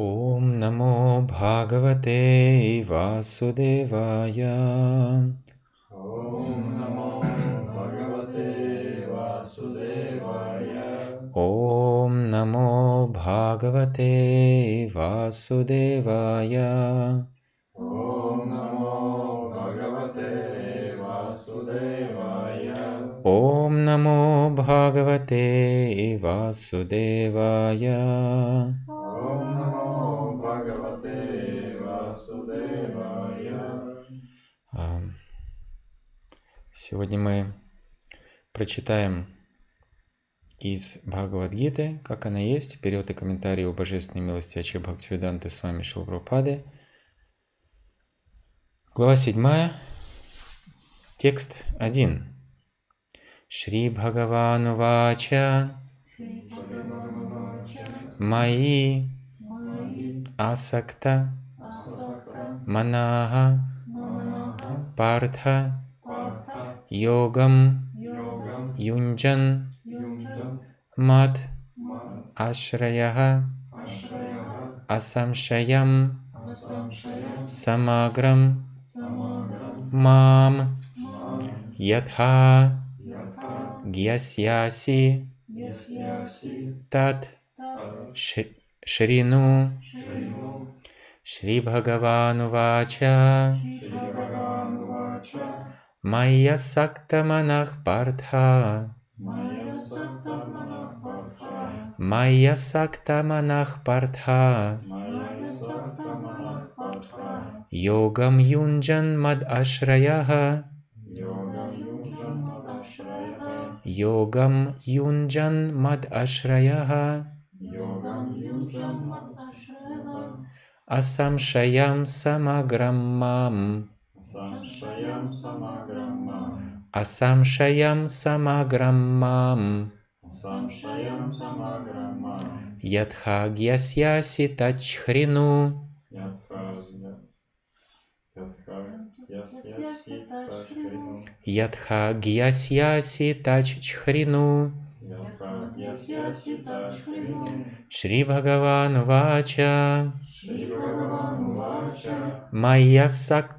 ॐ नमो भागवते वासुदेवाय ॐ नमो भगवते वासुदेवाय ॐ नमो भागवते वासुदेवाय ॐ नमो भगवते वासुदेवाय ॐ नमो भागवते वासुदेवाय Сегодня мы прочитаем из Бхагавадгиты, как она есть, перевод и комментарии о божественной милости Ачи Бхактивиданты с вами Шилпрапады. Глава 7, текст 1. Шри Бхагавану Вача Маи Асакта Манаха Партха йогам, юнджан, мат, ашраяха, асамшаям, самаграм, мам, ядха, гьясьяси, тат, шрину, Шри Бхагаванувача. Maya Sakta Manah Partha. Maya Sakta Manah Partha. Yogam Yunjan Mad Ashrayaha. Yogam Yunjan Mad Ashrayaha. Asamshayam Samagram Mam. Асамшаям а самаграммам. Самшаям самаграммам. Ядхагьясьяси тачхрину. Ядхагьясьяси тачхрину. Шри Бхагаван Вача. Майя сак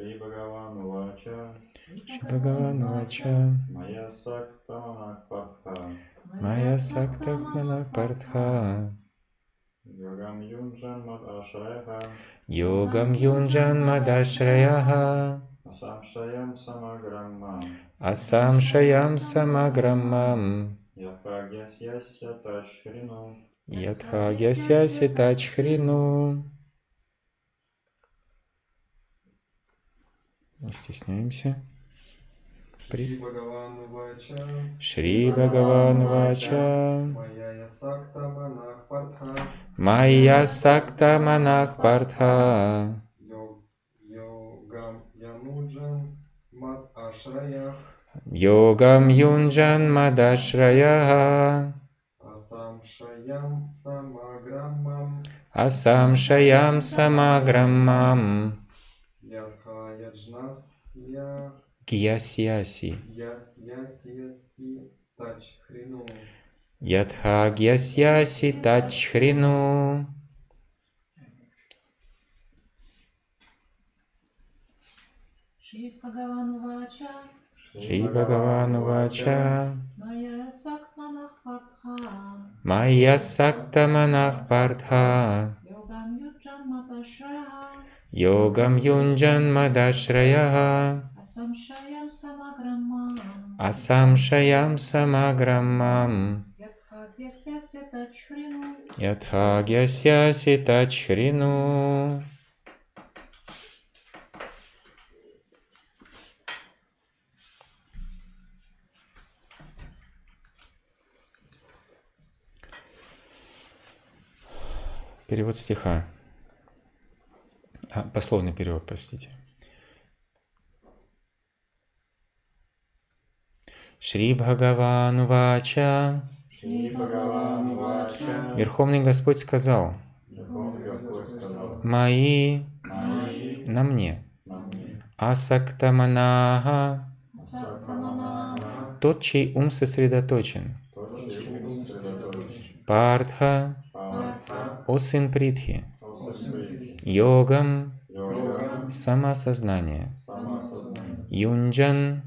Шри Бхагаван Вача. Шри Бхагаван Вача. Моя Сакта Манах Партха. Моя Сакта Манах Йогам Юнджан Мадашраяха. Йогам Юнджан Мадашраяха. Асамшаям Самаграммам. Асамшаям Самаграммам. Ятхагясяся Тачхрину. Ятхагясяся Тачхрину. не стесняемся. При... Шри Бхагаван Вача Майя Сакта Манах Партха Йогам Юнджан Мадашраяха Асам Шаям Самаграммам гьясьяси. Ядха гьясьяси тач хрину. Шри Бхагавану Вача. Шри Майя Сакта Манах Партха. Йогам Юнджан Мадашрая. Самшаям самаграммам. Асамшаям самаграммам. Ятхагьяся ситачхрину. Перевод стиха. А, пословный перевод, простите. Шри-Бхагаванувача. Шри Верховный Господь сказал, Мои на мне. Асактаманаха. А тот, чей ум сосредоточен. Партха. О сын Притхи. Йогам. Самосознание. Юнджан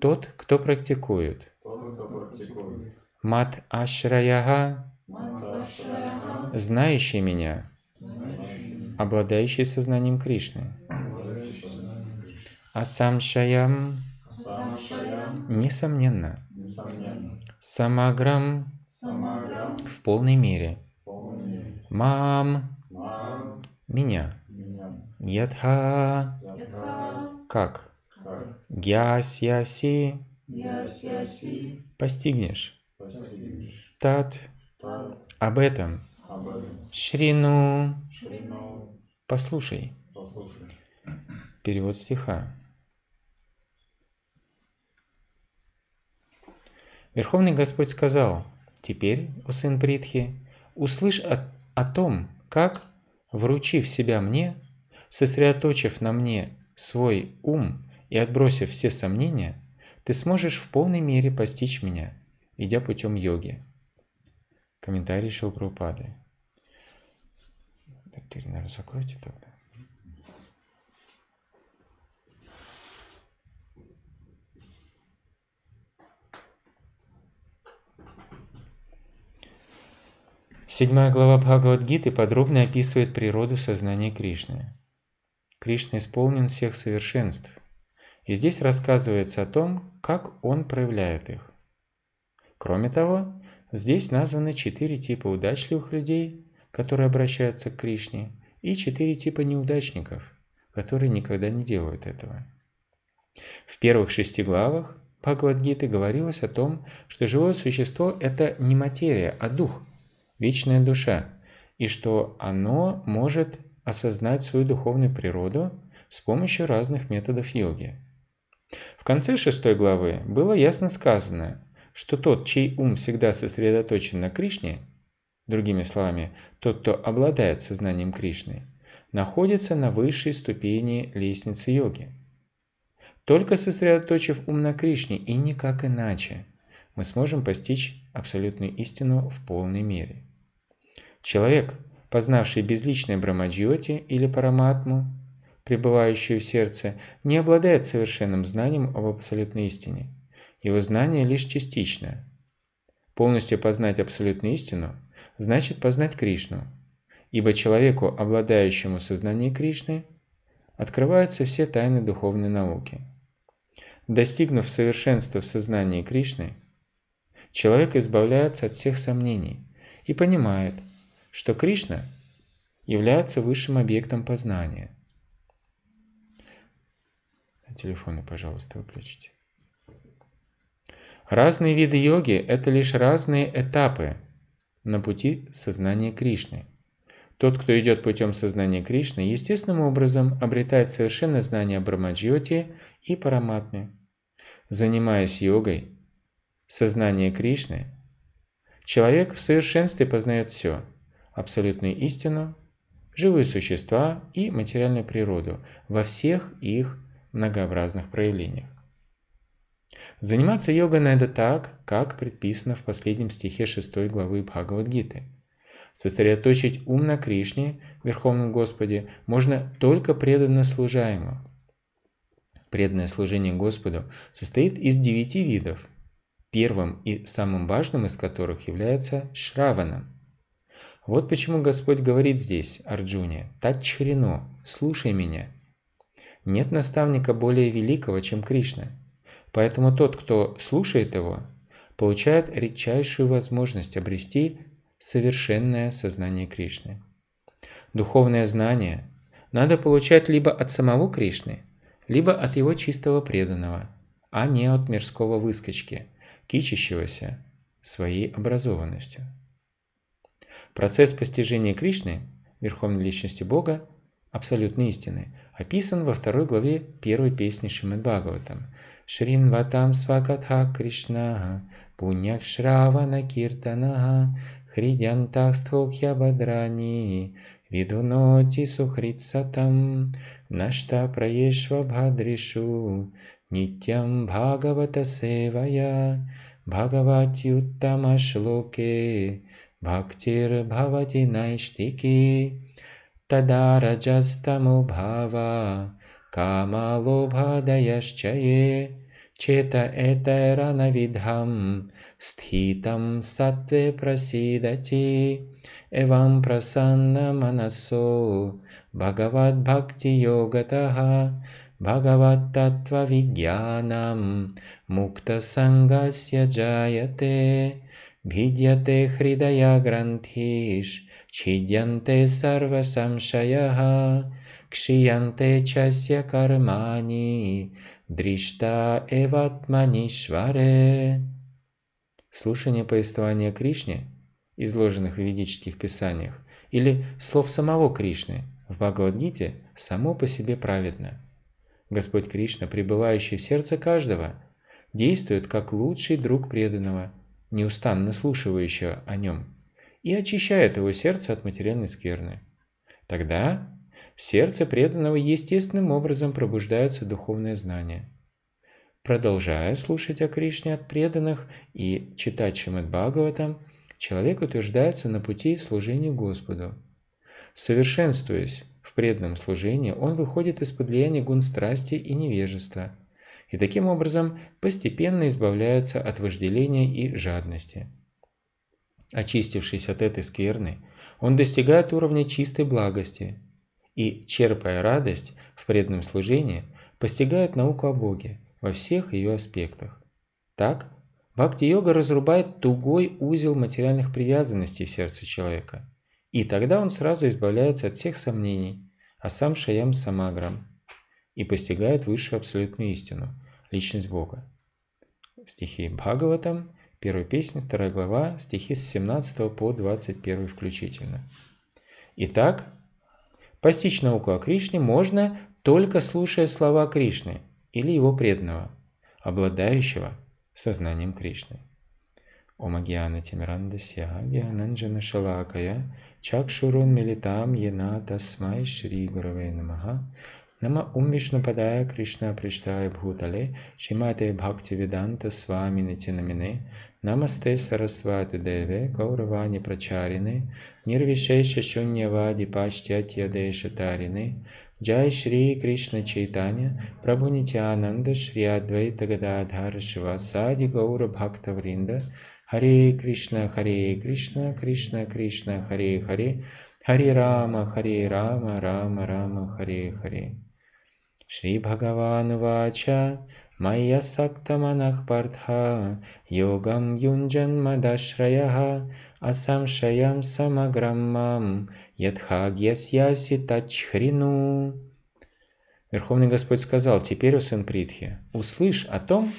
тот, кто практикует. Мат Ашраяга, знающий меня, обладающий сознанием Кришны. Асам Шаям, несомненно. Самаграм, в полной мере. Мам, меня. Ядха, как? Гьясьяси. Гьясьяси. Постигнешь. Постигнешь. Тат. Тат. Об этом. Об этом. Шрину. Шрину. Послушай. Послушай. Перевод стиха. Верховный Господь сказал, «Теперь, о сын Притхи, услышь о, о том, как, вручив себя мне, сосредоточив на мне свой ум, и отбросив все сомнения, ты сможешь в полной мере постичь меня, идя путем йоги. Комментарий Шилпрупады. Теперь наверное, закройте тогда. Седьмая глава Бхагавадгиты подробно описывает природу сознания Кришны. Кришна исполнен всех совершенств, и здесь рассказывается о том, как он проявляет их. Кроме того, здесь названы четыре типа удачливых людей, которые обращаются к Кришне, и четыре типа неудачников, которые никогда не делают этого. В первых шести главах Бхагавадгиты говорилось о том, что живое существо – это не материя, а дух, вечная душа, и что оно может осознать свою духовную природу с помощью разных методов йоги. В конце шестой главы было ясно сказано, что тот, чей ум всегда сосредоточен на Кришне, другими словами, тот, кто обладает сознанием Кришны, находится на высшей ступени лестницы йоги. Только сосредоточив ум на Кришне и никак иначе, мы сможем постичь абсолютную истину в полной мере. Человек, познавший безличное Брамаджиоти или Параматму, пребывающий в сердце, не обладает совершенным знанием об абсолютной истине. Его знание лишь частичное. Полностью познать абсолютную истину значит познать Кришну, ибо человеку, обладающему сознанием Кришны, открываются все тайны духовной науки. Достигнув совершенства в сознании Кришны, человек избавляется от всех сомнений и понимает, что Кришна является высшим объектом познания – телефоны, пожалуйста, выключите. Разные виды йоги – это лишь разные этапы на пути сознания Кришны. Тот, кто идет путем сознания Кришны, естественным образом обретает совершенное знание Брамаджьоти и Параматмы. Занимаясь йогой, сознание Кришны, человек в совершенстве познает все – абсолютную истину, живые существа и материальную природу во всех их многообразных проявлениях. Заниматься йогой надо так, как предписано в последнем стихе 6 главы Бхагавадгиты. Сосредоточить ум на Кришне, Верховном Господе, можно только преданно служаемо. Преданное служение Господу состоит из девяти видов, первым и самым важным из которых является Шраваном. Вот почему Господь говорит здесь, Арджуне, «Тачхрино, слушай меня, нет наставника более великого, чем Кришна. Поэтому тот, кто слушает его, получает редчайшую возможность обрести совершенное сознание Кришны. Духовное знание надо получать либо от самого Кришны, либо от его чистого преданного, а не от мирского выскочки, кичащегося своей образованностью. Процесс постижения Кришны, Верховной Личности Бога, абсолютной истины, описан во второй главе первой песни Шримад Бхагаватам. Шрин ватам свакатха Кришна, пуньяк шравана киртана, хридянтах стхокья бадрани, видуноти сухритсатам, нашта праешва бхадришу, нитям бхагавата севая, бхагаватьюттама шлоке, бхактир бхавати найштики. तदा रजस्तमुभावा कामालोभादयश्च ये चेत एतैरनविधं स्थितं सत्त्वे प्रसीदचि एवं प्रसन्नमनसो भगवद्भक्तियोगतः भगवत्तत्त्वविज्ञानं मुक्तसङ्गस्य जायते भिद्यते हृदयग्रन्थीश् Чидьянте сарва самшаяха, кшиянте часья кармани, дришта шваре. Слушание повествования Кришне, изложенных в ведических писаниях, или слов самого Кришны в Бхагавадгите само по себе праведно. Господь Кришна, пребывающий в сердце каждого, действует как лучший друг преданного, неустанно слушающего о нем – и очищает его сердце от материальной скверны. Тогда в сердце преданного естественным образом пробуждаются духовные знания. Продолжая слушать о Кришне от преданных и читать Шимад Бхагаватам, человек утверждается на пути служения Господу. Совершенствуясь в преданном служении, он выходит из-под влияния гун страсти и невежества – и таким образом постепенно избавляется от вожделения и жадности. Очистившись от этой скверны, он достигает уровня чистой благости и, черпая радость в преданном служении, постигает науку о Боге во всех ее аспектах. Так, бхакти-йога разрубает тугой узел материальных привязанностей в сердце человека, и тогда он сразу избавляется от всех сомнений, а сам Шаям Самаграм, и постигает высшую абсолютную истину – личность Бога. Стихи Бхагаватам – Первая песня, вторая глава, стихи с 17 по 21 включительно. Итак, постичь науку о Кришне можно только слушая слова Кришны или его преданного, обладающего сознанием Кришны. Омагьяна Тимирандасья Гьянанджана Шалакая Чакшурун Милитам Ена Шри Гуравей Намаха नम ओम विष्णुपदाय कृष्ण पृष्ठाय भूतले श्रीमाते भक्तिवेदांत स्वामिनिति नमिने नमस्ते सरस्वती देवे गौरवाणी प्रचारिणे निर्विशेष शून्यवादि पाश्चात्य देश तारिणे जय श्री कृष्ण चैतन्य प्रभु नित्यानंद श्री अद्वैत गदाधार शिवासादि गौर भक्तवृंद हरे कृष्ण हरे कृष्ण कृष्ण कृष्ण हरे हरे हरे राम हरे राम राम राम हरे हरे Шри श्रीभगवानुवाच मय्य सक्तमनः पर्थ योगं युञ्जन्मदाश्रयः असंशयं समग्रं मम यथाग्यस्यासि тачхрину. Верховный Господь сказал, «Теперь, о сын Притхи, услышь о том,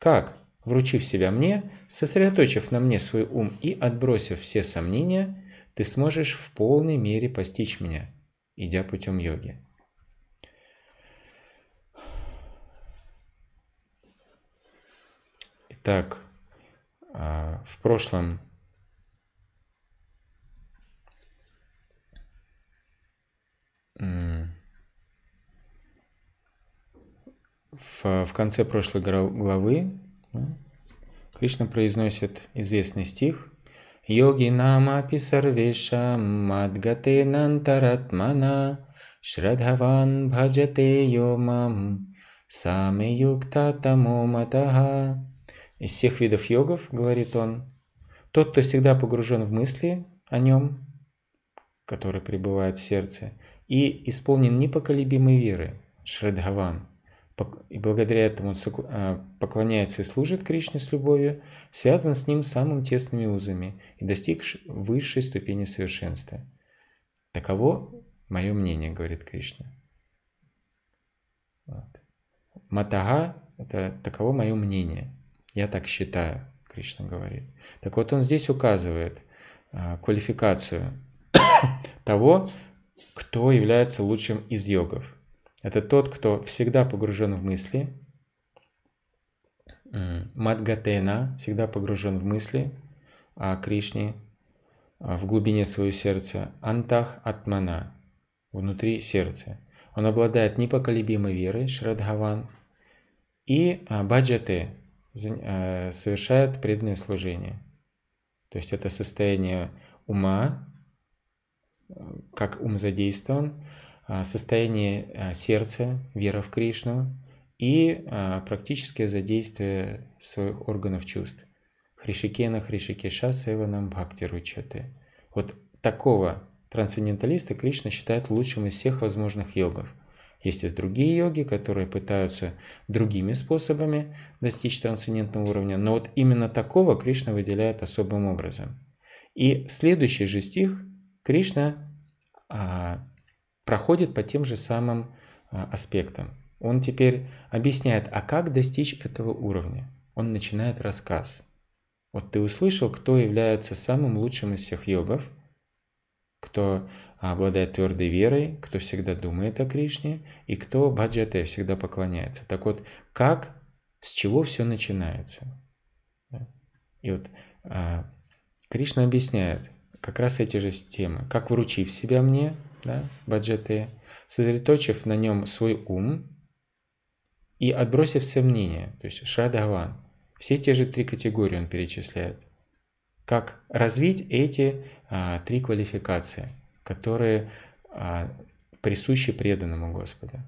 как, вручив себя мне, сосредоточив на мне свой ум и отбросив все сомнения, ты сможешь в полной мере постичь меня, идя путем йоги». Так, а, в прошлом в, конце прошлой главы Кришна произносит известный стих «Йоги нама сарвеша мадгате нантаратмана шрадхаван бхаджате йомам саме юкта тамо матаха». Из всех видов йогов, говорит он, тот, кто всегда погружен в мысли о нем, который пребывает в сердце, и исполнен непоколебимой веры, Шрадхаван, и благодаря этому а, поклоняется и служит Кришне с любовью, связан с ним самым тесными узами и достиг высшей ступени совершенства. Таково мое мнение, говорит Кришна. Вот. Матага – это таково мое мнение. Я так считаю, Кришна говорит. Так вот он здесь указывает а, квалификацию того, кто является лучшим из йогов. Это тот, кто всегда погружен в мысли, Мадгатена всегда погружен в мысли о Кришне а, в глубине своего сердца. Антах Атмана внутри сердца. Он обладает непоколебимой верой, Шрадхаван, и а, Баджате Э, совершает преданное служение. То есть это состояние ума, э, как ум задействован, э, состояние сердца, вера в Кришну и практическое задействие своих органов чувств. Хришикена, Хришикеша, Севанам, Бхакти, Ручаты. Вот такого трансценденталиста Кришна считает лучшим из всех возможных йогов – есть и другие йоги, которые пытаются другими способами достичь трансцендентного уровня, но вот именно такого Кришна выделяет особым образом. И следующий же стих Кришна а, проходит по тем же самым а, аспектам. Он теперь объясняет, а как достичь этого уровня. Он начинает рассказ. Вот ты услышал, кто является самым лучшим из всех йогов – кто обладает твердой верой, кто всегда думает о Кришне и кто баджате всегда поклоняется. Так вот, как, с чего все начинается? И вот а, Кришна объясняет как раз эти же темы. Как вручив себя мне, да, баджате, сосредоточив на нем свой ум и отбросив сомнения, то есть шрадаван. Все те же три категории он перечисляет. Как развить эти а, три квалификации, которые а, присущи преданному Господу?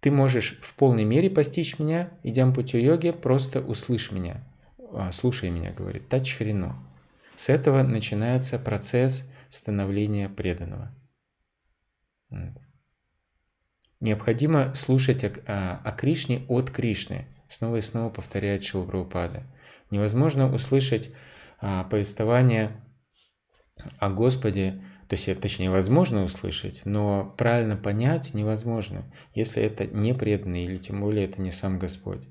Ты можешь в полной мере постичь меня, идя по путю йоги, просто услышь меня, а, слушай меня, говорит Тачхрину. С этого начинается процесс становления преданного. Необходимо слушать о, о, о Кришне от Кришны, снова и снова повторяет Шилпрабхупада невозможно услышать а, повествование о Господе, то есть, э, точнее, возможно услышать, но правильно понять невозможно, если это не преданный или тем более это не сам Господь.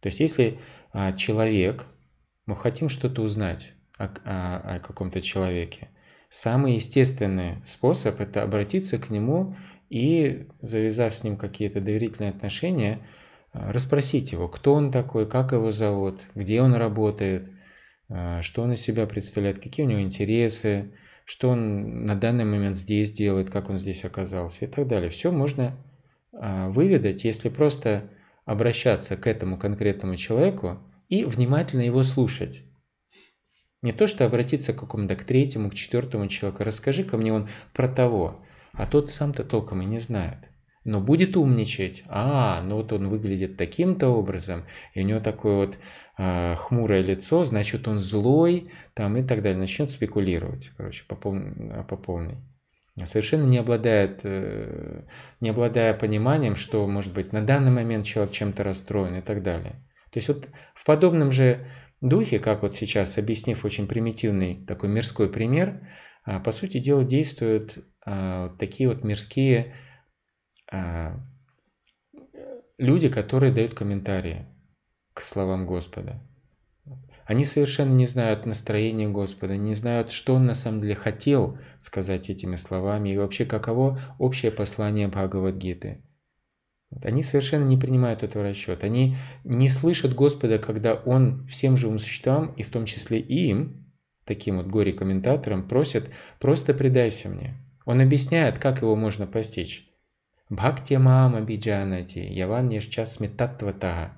То есть, если а, человек, мы хотим что-то узнать о, о, о каком-то человеке, самый естественный способ – это обратиться к нему и, завязав с ним какие-то доверительные отношения, Э, расспросить его, кто он такой, как его зовут, где он работает, э, что он из себя представляет, какие у него интересы, что он на данный момент здесь делает, как он здесь оказался и так далее. Все можно э, выведать, если просто обращаться к этому конкретному человеку и внимательно его слушать. Не то, что обратиться к какому-то к третьему, к четвертому человеку, расскажи ко мне он про того, а тот сам-то толком и не знает но «Ну, будет умничать. А, ну вот он выглядит таким-то образом, и у него такое вот э, хмурое лицо, значит он злой, там и так далее. Начнет спекулировать, короче, по, пол, а, по полной. Совершенно не, обладает, э, не обладая пониманием, что, может быть, на данный момент человек чем-то расстроен и так далее. То есть вот в подобном же духе, как вот сейчас, объяснив очень примитивный такой мирской пример, э, по сути дела действуют э, такие вот мирские Э, люди, которые дают комментарии к словам Господа. Они совершенно не знают настроения Господа, не знают, что Он на самом деле хотел сказать этими словами и вообще каково общее послание Бхагавадгиты. Они совершенно не принимают этого расчет. Они не слышат Господа, когда Он всем живым существам, и в том числе и им, таким вот горе-комментаторам, просит «просто предайся мне». Он объясняет, как его можно постичь. Бхакти мама биджанати, яван нишчасми таттва тага.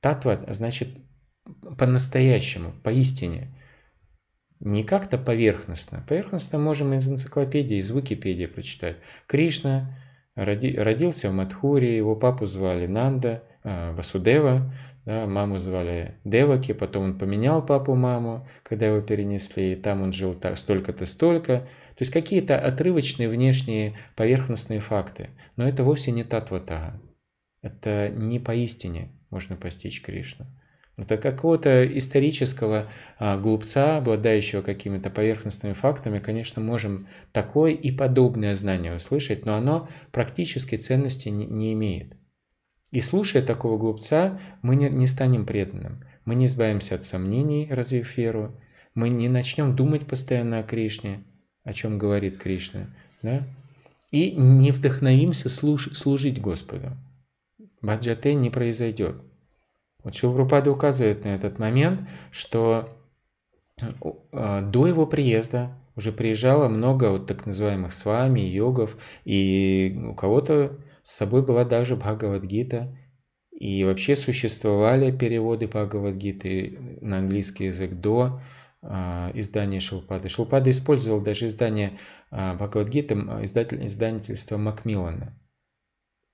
Татва значит по-настоящему, поистине. Не как-то поверхностно. Поверхностно можем из энциклопедии, из Википедии прочитать. Кришна роди, родился в Мадхуре, его папу звали Нанда, э, Васудева, да, маму звали Деваки, потом он поменял папу-маму, когда его перенесли, и там он жил так, столько-то, столько. -то, столько то есть какие-то отрывочные внешние поверхностные факты, но это вовсе не татватага. Это не поистине можно постичь Кришну. Это какого-то исторического а, глупца, обладающего какими-то поверхностными фактами, конечно, можем такое и подобное знание услышать, но оно практически ценности не, не имеет. И слушая такого глупца, мы не, не станем преданным, мы не избавимся от сомнений, развив веру, мы не начнем думать постоянно о Кришне, о чем говорит Кришна, да? И не вдохновимся служ, служить Господу. Баджате не произойдет. Вот Шилрупада указывает на этот момент, что э, до его приезда уже приезжало много вот так называемых с вами, йогов, и у кого-то с собой была даже Бхагавадгита, и вообще существовали переводы Бхагавадгиты на английский язык до а, издание Шилпады. Шилпада использовал даже издание Бхагавадгитам а, издатель, издательство Макмиллана.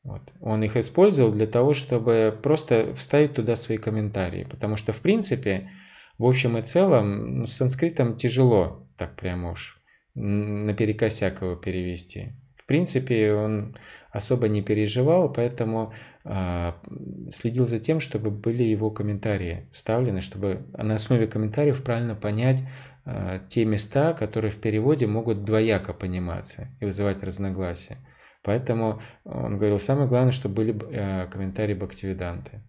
Вот. Он их использовал для того, чтобы просто вставить туда свои комментарии, потому что, в принципе, в общем и целом, ну, с санскритом тяжело так прямо уж наперекосяк его перевести принципе, он особо не переживал, поэтому э, следил за тем, чтобы были его комментарии вставлены, чтобы на основе комментариев правильно понять э, те места, которые в переводе могут двояко пониматься и вызывать разногласия. Поэтому он говорил, самое главное, чтобы были э, комментарии Бхактивиданты.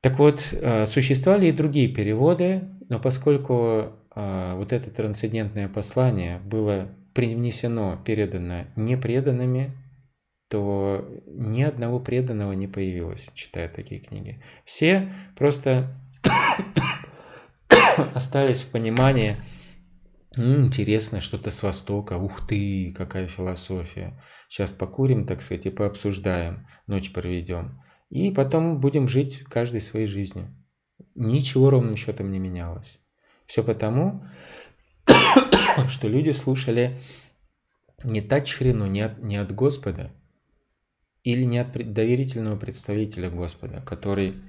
Так вот, а, существовали и другие переводы, но поскольку вот это трансцендентное послание было принесено, передано непреданными, то ни одного преданного не появилось, читая такие книги. Все просто остались в понимании, интересно, что-то с Востока, ух ты, какая философия. Сейчас покурим, так сказать, и пообсуждаем, ночь проведем. И потом будем жить каждой своей жизнью. Ничего ровным счетом не менялось. Все потому, что люди слушали не хрену не от, не от Господа или не от доверительного представителя Господа, который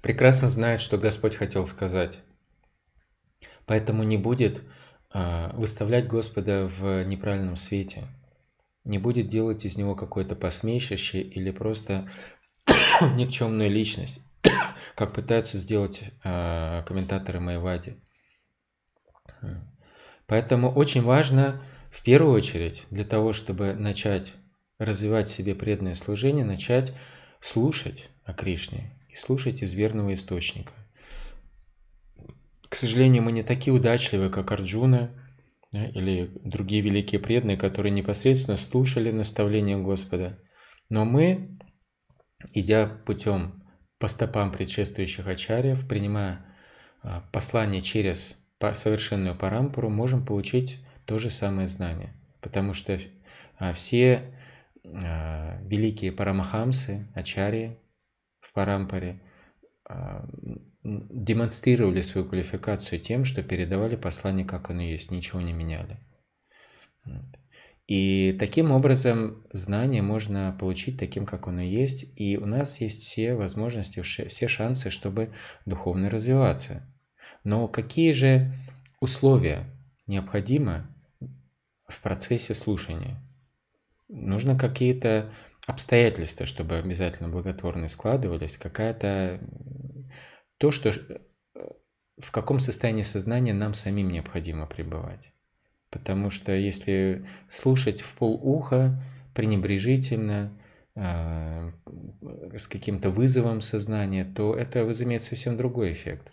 прекрасно знает, что Господь хотел сказать. Поэтому не будет а, выставлять Господа в неправильном свете, не будет делать из него какое-то посмешище или просто никчемную личность. как пытаются сделать э, комментаторы Майвади. Поэтому очень важно в первую очередь для того, чтобы начать развивать себе преданное служение, начать слушать о Кришне и слушать из верного источника. К сожалению, мы не такие удачливые, как Арджуна да, или другие великие преданные, которые непосредственно слушали наставления Господа. Но мы, идя путем по стопам предшествующих ачарьев, принимая а, послание через совершенную парампуру, можем получить то же самое знание. Потому что а, все а, великие парамахамсы, ачарьи в парампаре демонстрировали свою квалификацию тем, что передавали послание, как оно есть, ничего не меняли. И таким образом знание можно получить таким, как оно есть, и у нас есть все возможности, все шансы, чтобы духовно развиваться. Но какие же условия необходимы в процессе слушания? Нужно какие-то обстоятельства, чтобы обязательно благотворные складывались, какая-то то, что э, в каком состоянии сознания нам самим необходимо пребывать. Потому что если слушать в полуха, пренебрежительно, а, с каким-то вызовом сознания, то это возымеет совсем другой эффект.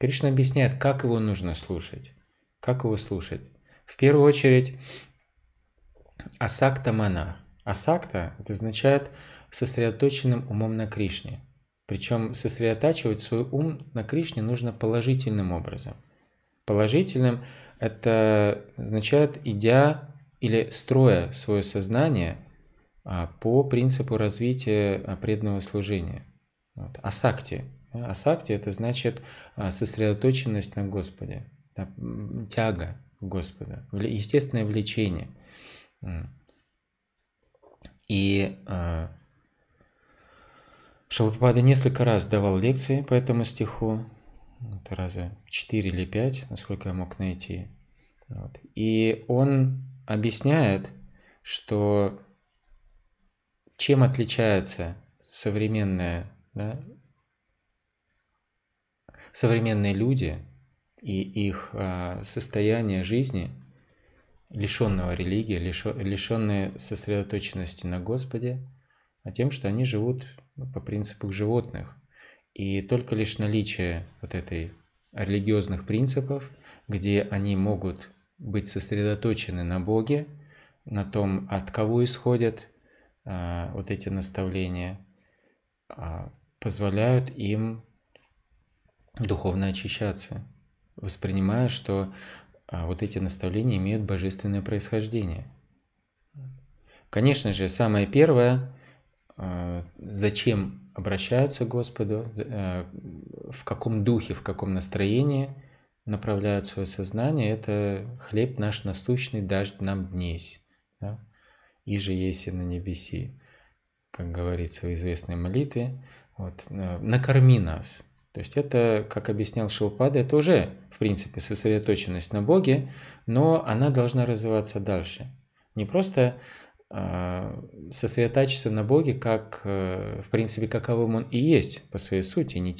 Кришна объясняет, как его нужно слушать. Как его слушать? В первую очередь, асакта мана. Асакта – это означает сосредоточенным умом на Кришне. Причем сосредотачивать свой ум на Кришне нужно положительным образом – Положительным это означает идя или строя свое сознание а, по принципу развития а, преданного служения. Вот. Асакти. Асакти – это значит а, сосредоточенность на Господе, тяга Господа, естественное влечение. И Шалапапада несколько раз давал лекции по этому стиху, вот, раза 4 или 5, насколько я мог найти. Вот. И он объясняет, что чем отличается современная, да, современные люди и их а, состояние жизни, лишенного религии, лишенные сосредоточенности на Господе, а тем, что они живут по принципу животных. И только лишь наличие вот этой религиозных принципов, где они могут быть сосредоточены на Боге, на том, от кого исходят а, вот эти наставления, а, позволяют им духовно очищаться, воспринимая, что а, вот эти наставления имеют божественное происхождение. Конечно же, самое первое, а, зачем обращаются к Господу, э, в каком духе, в каком настроении направляют свое сознание, это хлеб наш насущный дашь нам днесь, да? и же есть и на небеси, как говорится в известной молитве, вот, э, накорми нас. То есть это, как объяснял Шилпада, это уже, в принципе, сосредоточенность на Боге, но она должна развиваться дальше. Не просто а, сосредотачиваться на Боге, как, э, в принципе, каковым Он и есть по своей сути. не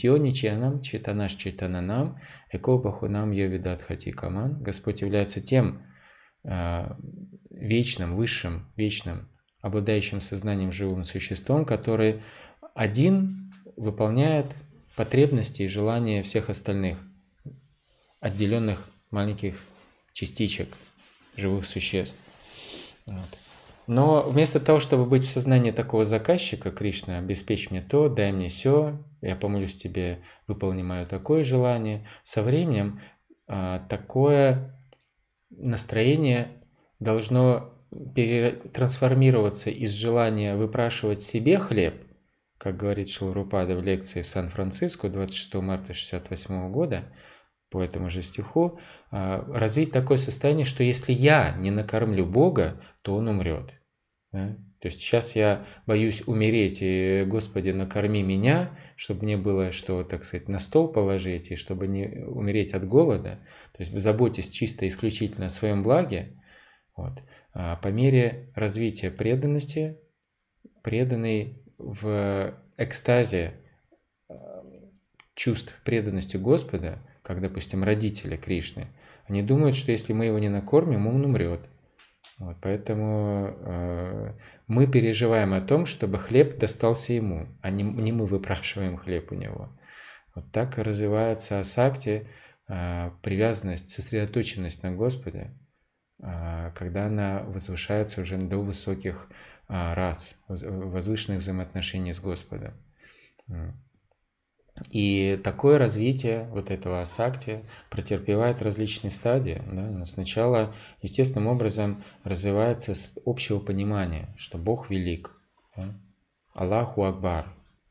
нам, ничьянам, наш читананам, на нам нам йовидат хати каман. Господь является тем а, вечным, высшим, вечным, обладающим сознанием живым существом, который один выполняет потребности и желания всех остальных отделенных маленьких частичек живых существ. Вот. Но вместо того, чтобы быть в сознании такого заказчика, Кришна, обеспечь мне то, дай мне все, я помолюсь тебе, выполни мое такое желание, со временем а, такое настроение должно трансформироваться из желания выпрашивать себе хлеб, как говорит Шилрупада в лекции в Сан-Франциско 26 марта 1968 года, по этому же стиху, а, развить такое состояние, что если я не накормлю Бога, то Он умрет. Да? То есть сейчас я боюсь умереть, и, Господи, накорми меня, чтобы мне было что, так сказать, на стол положить, и чтобы не умереть от голода. То есть заботьтесь чисто исключительно о своем благе. Вот. А по мере развития преданности, преданный в экстазе а, чувств преданности Господа – как, допустим, родители Кришны. Они думают, что если мы его не накормим, он умрет. Вот, поэтому э, мы переживаем о том, чтобы хлеб достался ему, а не, не мы выпрашиваем хлеб у него. Вот так развивается асакти, э, привязанность, сосредоточенность на Господе, э, когда она возвышается уже до высоких э, рас, возвышенных взаимоотношений с Господом. И такое развитие вот этого асакти претерпевает различные стадии. Да? сначала естественным образом развивается с общего понимания, что Бог велик, да? Аллаху Акбар,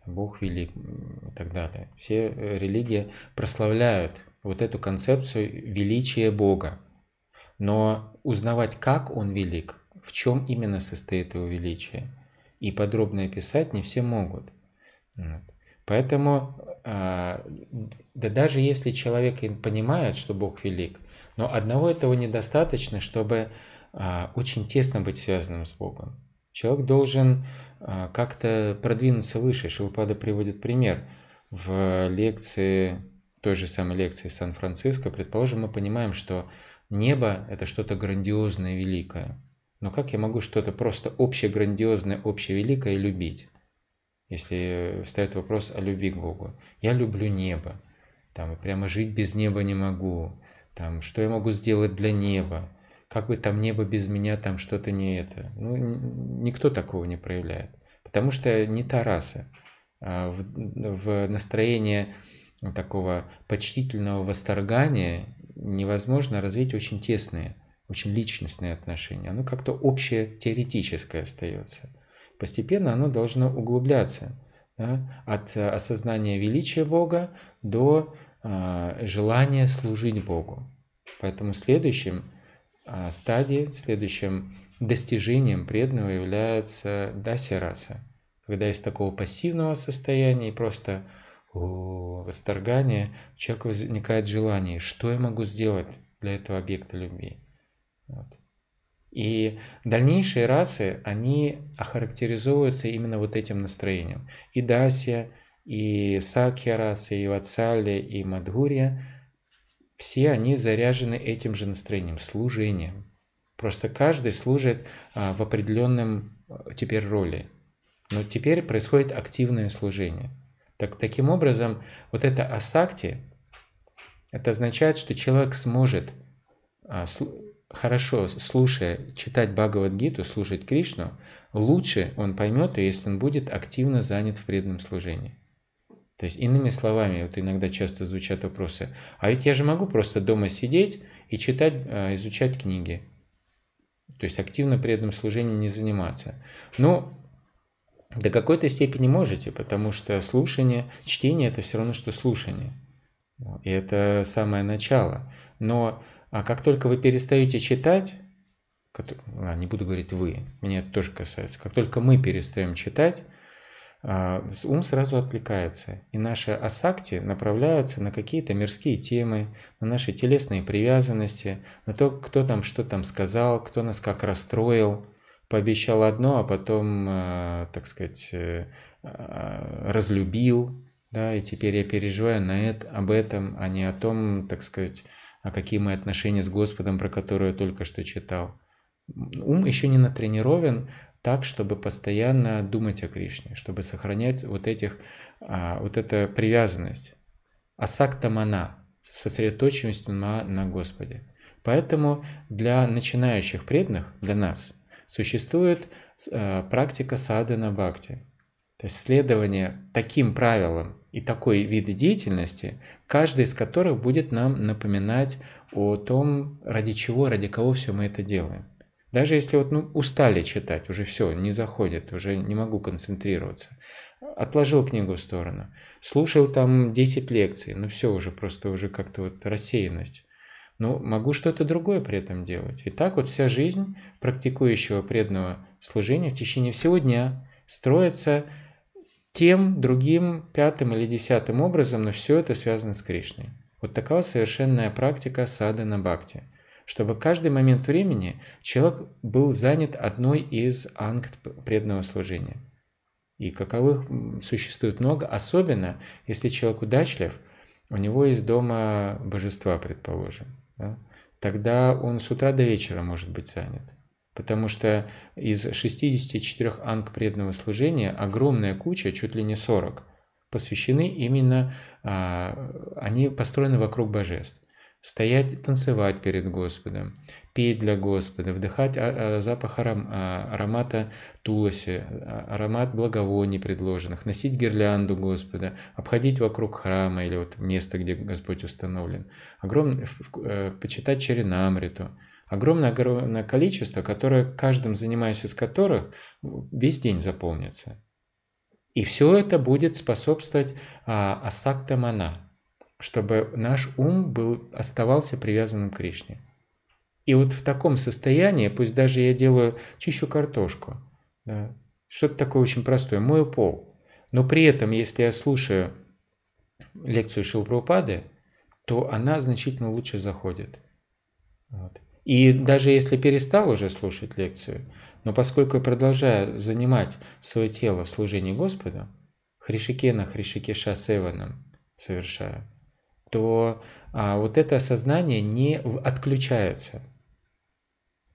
Бог велик и так далее. Все э, религии прославляют вот эту концепцию величия Бога. Но узнавать, как Он велик, в чем именно состоит его величие, и подробно описать не все могут. Вот. Поэтому а, да даже если человек понимает, что Бог велик, но одного этого недостаточно, чтобы а, очень тесно быть связанным с Богом. Человек должен а, как-то продвинуться выше. Шилпада приводит пример. В лекции, той же самой лекции в Сан-Франциско, предположим, мы понимаем, что небо – это что-то грандиозное, великое. Но как я могу что-то просто общее, грандиозное, общее, великое любить? если встает вопрос о «А любви к Богу. Я люблю небо, там, прямо жить без неба не могу, там, что я могу сделать для неба, как бы там небо без меня, там что-то не это. Ну, никто такого не проявляет, потому что не та раса. А в, в настроение такого почтительного восторгания невозможно развить очень тесные, очень личностные отношения. Оно как-то общее теоретическое остается – Постепенно оно должно углубляться да, от э, осознания величия Бога до э, желания служить Богу. Поэтому следующим э, стадией, следующим достижением преданного является дасираса, когда из такого пассивного состояния и просто восторгания у человека возникает желание, что я могу сделать для этого объекта любви. Вот. И дальнейшие расы, они охарактеризуются именно вот этим настроением. И Дасия, и Сакья расы, и Вацалия, и Мадгурия, все они заряжены этим же настроением, служением. Просто каждый служит а, в определенном а, теперь роли. Но теперь происходит активное служение. Так, таким образом, вот это асакти, это означает, что человек сможет а, хорошо, слушая, читать Бхагавадгиту, слушать Кришну, лучше он поймет ее, если он будет активно занят в преданном служении. То есть, иными словами, вот иногда часто звучат вопросы, а ведь я же могу просто дома сидеть и читать, а, изучать книги. То есть активно преданным служением не заниматься. Ну, до какой-то степени можете, потому что слушание, чтение – это все равно, что слушание. И это самое начало. Но а как только вы перестаете читать, а, не буду говорить вы, мне это тоже касается, как только мы перестаем читать, а, ум сразу отвлекается, и наши асакти направляются на какие-то мирские темы, на наши телесные привязанности, на то, кто там что там сказал, кто нас как расстроил, пообещал одно, а потом, а, так сказать, э, разлюбил, да, и теперь я переживаю на это, об этом, а не о том, так сказать, а какие мои отношения с Господом, про которые я только что читал. Ум еще не натренирован так, чтобы постоянно думать о Кришне, чтобы сохранять вот, этих, а, вот эту привязанность. Асактамана, сосредоточенность ума на Господе. Поэтому для начинающих преданных, для нас, существует а, практика садана бхакти, то есть следование таким правилам, и такой вид деятельности, каждый из которых будет нам напоминать о том, ради чего, ради кого все мы это делаем. Даже если вот ну, устали читать, уже все, не заходит, уже не могу концентрироваться. Отложил книгу в сторону, слушал там 10 лекций, ну все уже, просто уже как-то вот рассеянность. Но могу что-то другое при этом делать. И так вот вся жизнь практикующего преданного служения в течение всего дня строится тем, другим, пятым или десятым образом, но все это связано с Кришной. Вот такова совершенная практика сады на бхакти, чтобы каждый момент времени человек был занят одной из ангт преданного служения. И каковых существует много, особенно если человек удачлив, у него есть дома божества, предположим. Да? Тогда он с утра до вечера может быть занят. Потому что из 64 анг преданного служения огромная куча, чуть ли не 40, посвящены именно, а, они построены вокруг божеств. Стоять, танцевать перед Господом, петь для Господа, вдыхать а, а, запах аромата туласи, аромат благовоний предложенных, носить гирлянду Господа, обходить вокруг храма или вот места, где Господь установлен, огромный, э, почитать Черенамриту – огромное-огромное количество, которое каждым занимаясь из которых весь день заполнится. И все это будет способствовать а, асакта мана, чтобы наш ум был, оставался привязанным к Кришне. И вот в таком состоянии, пусть даже я делаю, чищу картошку, да, что-то такое очень простое, мою пол, но при этом, если я слушаю лекцию Шилпрупады, то она значительно лучше заходит. Вот. И даже если перестал уже слушать лекцию, но поскольку продолжаю занимать свое тело в служении Господу, хришикена хришикеша севаном совершаю, то а, вот это осознание не отключается.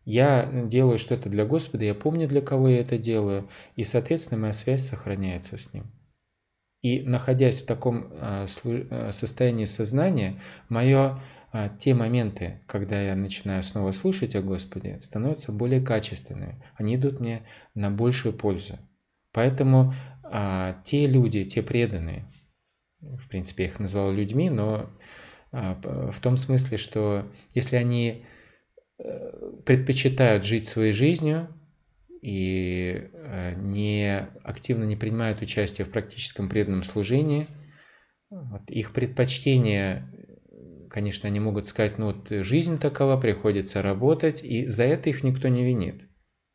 Я делаю что-то для Господа, я помню, для кого я это делаю, и, соответственно, моя связь сохраняется с Ним. И находясь в таком а, а, состоянии сознания, мое а те моменты, когда я начинаю снова слушать о Господе, становятся более качественными, они идут мне на большую пользу. Поэтому а, те люди, те преданные, в принципе, я их назвал людьми, но а, в том смысле, что если они э, предпочитают жить своей жизнью и э, не активно не принимают участие в практическом преданном служении, вот, их предпочтение конечно, они могут сказать, ну вот э, жизнь такова, приходится работать, и за это их никто не винит.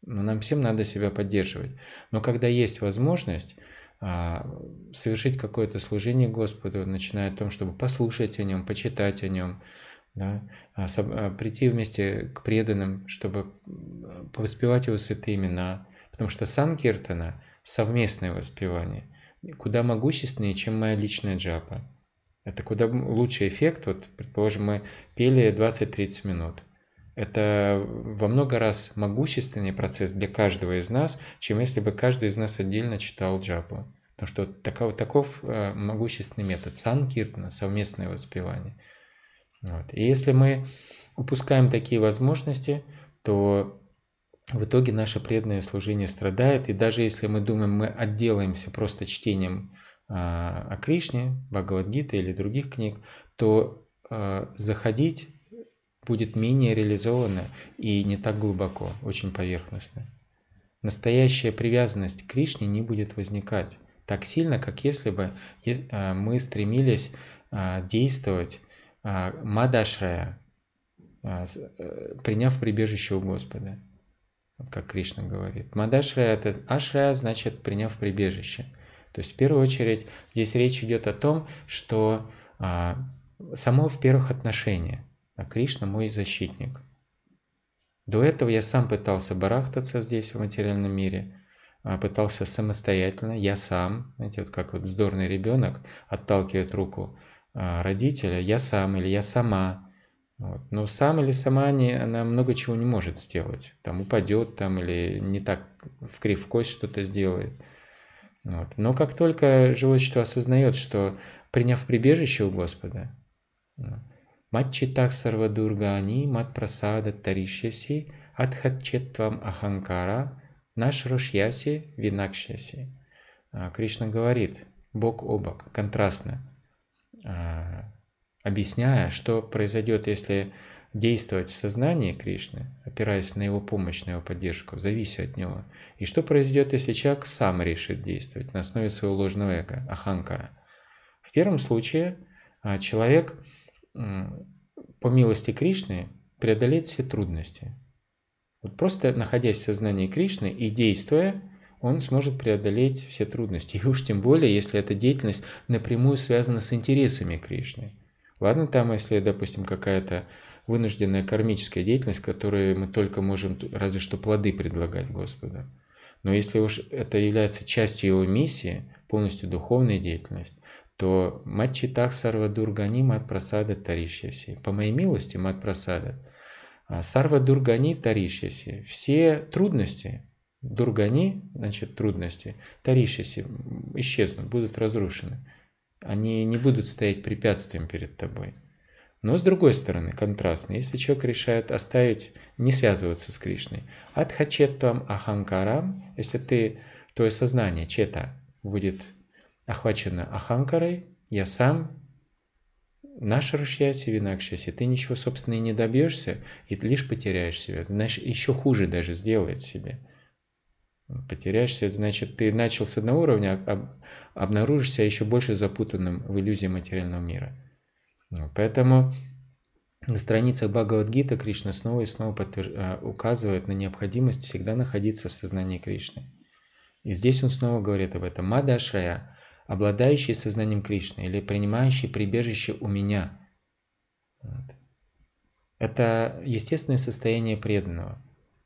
Но нам всем надо себя поддерживать. Но когда есть возможность а, совершить какое-то служение Господу, начиная от том, чтобы послушать о Нем, почитать о Нем, да, а, а, прийти вместе к преданным, чтобы воспевать его святые имена, потому что Санкиртана – совместное воспевание, куда могущественнее, чем моя личная джапа. Это куда лучший эффект. Вот, предположим, мы пели 20-30 минут. Это во много раз могущественный процесс для каждого из нас, чем если бы каждый из нас отдельно читал джапу. Потому что таков, таков э, могущественный метод санкиртна, совместное воспевание. Вот. И если мы упускаем такие возможности, то в итоге наше преданное служение страдает, и даже если мы думаем, мы отделаемся просто чтением а, о Кришне, Бхагавадгиты или других книг, то а, заходить будет менее реализованно и не так глубоко, очень поверхностно. Настоящая привязанность к Кришне не будет возникать так сильно, как если бы а, мы стремились действовать Мадашрая, э, приняв прибежище у Господа, как Кришна говорит. Мадашрая – это ашрая, значит, приняв прибежище – то есть в первую очередь здесь речь идет о том, что а, само в первых отношениях. а Кришна мой защитник. До этого я сам пытался барахтаться здесь в материальном мире, а, пытался самостоятельно, я сам, знаете, вот как вот вздорный ребенок отталкивает руку а, родителя, я сам или я сама. Вот. Но сам или сама не, она много чего не может сделать. Там упадет там или не так в кривь кость что-то сделает. Вот. Но как только живое существо осознает, что приняв прибежище у Господа, Матчитак они, Мат Прасада Таришьяси, Адхатчетвам Аханкара, Наш Рошьяси Винакшьяси. А, Кришна говорит, бок о бок, контрастно, а, объясняя, что произойдет, если действовать в сознании Кришны, опираясь на его помощь, на его поддержку, завися от него. И что произойдет, если человек сам решит действовать на основе своего ложного эго, аханкара? В первом случае а, человек по милости Кришны преодолеет все трудности. Вот просто находясь в сознании Кришны и действуя, он сможет преодолеть все трудности. И уж тем более, если эта деятельность напрямую связана с интересами Кришны. Ладно, там, если, допустим, какая-то вынужденная кармическая деятельность, которой мы только можем разве что плоды предлагать Господу. Но если уж это является частью его миссии, полностью духовная деятельность, то мать читах сарва дургани мать просада таришеси. По моей милости мат просада. Сарва дургани таришеси. Все трудности, дургани, значит трудности, таришеси исчезнут, будут разрушены. Они не будут стоять препятствием перед тобой. Но с другой стороны, контрастно, если человек решает оставить, не связываться с Кришной, адхачеттам аханкарам, если ты, твое сознание, чета, будет охвачено аханкарой, я сам, наш рушьяси винакшаси, ты ничего, собственно, и не добьешься, и лишь потеряешь себя. Значит, еще хуже даже сделает себе. Потеряешься, значит, ты начал с одного уровня, а обнаружишься еще больше запутанным в иллюзии материального мира. Поэтому на страницах Бхагавадгита Кришна снова и снова подтвер... Э, указывает на необходимость всегда находиться в сознании Кришны. И здесь он снова говорит об этом. Мада Ашрая, обладающий сознанием Кришны или принимающий прибежище у меня. Вот. Это естественное состояние преданного.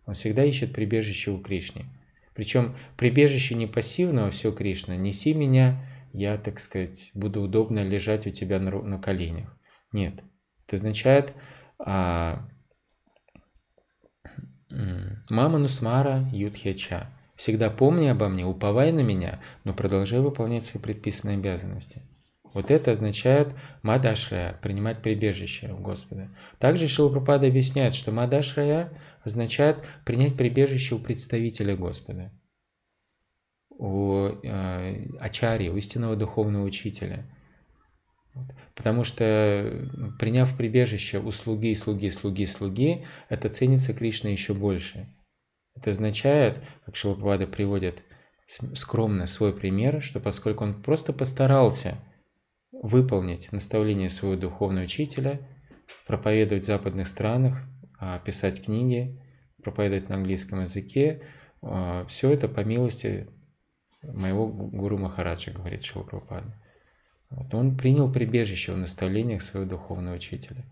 Он всегда ищет прибежище у Кришны. Причем прибежище не пассивного «все Кришна», «неси меня», я, так сказать, буду удобно лежать у тебя на, на коленях. Нет. Это означает, а, мама Нусмара Юдхеча. Всегда помни обо мне, уповай на меня, но продолжай выполнять свои предписанные обязанности. Вот это означает Мадашрая – принимать прибежище у Господа. Также Шилапрапада объясняет, что Мадашрая означает принять прибежище у представителя Господа у э, Ачарьи, у истинного духовного учителя. Вот. Потому что ну, приняв прибежище у слуги, слуги, слуги, слуги, это ценится Кришна еще больше. Это означает, как Шилапавада приводит скромно свой пример, что поскольку он просто постарался выполнить наставление своего духовного учителя, проповедовать в западных странах, а, писать книги, проповедовать на английском языке, а, все это по милости моего гуру Махараджа, говорит Шилпрапада. Вот. Он принял прибежище в наставлениях своего духовного учителя.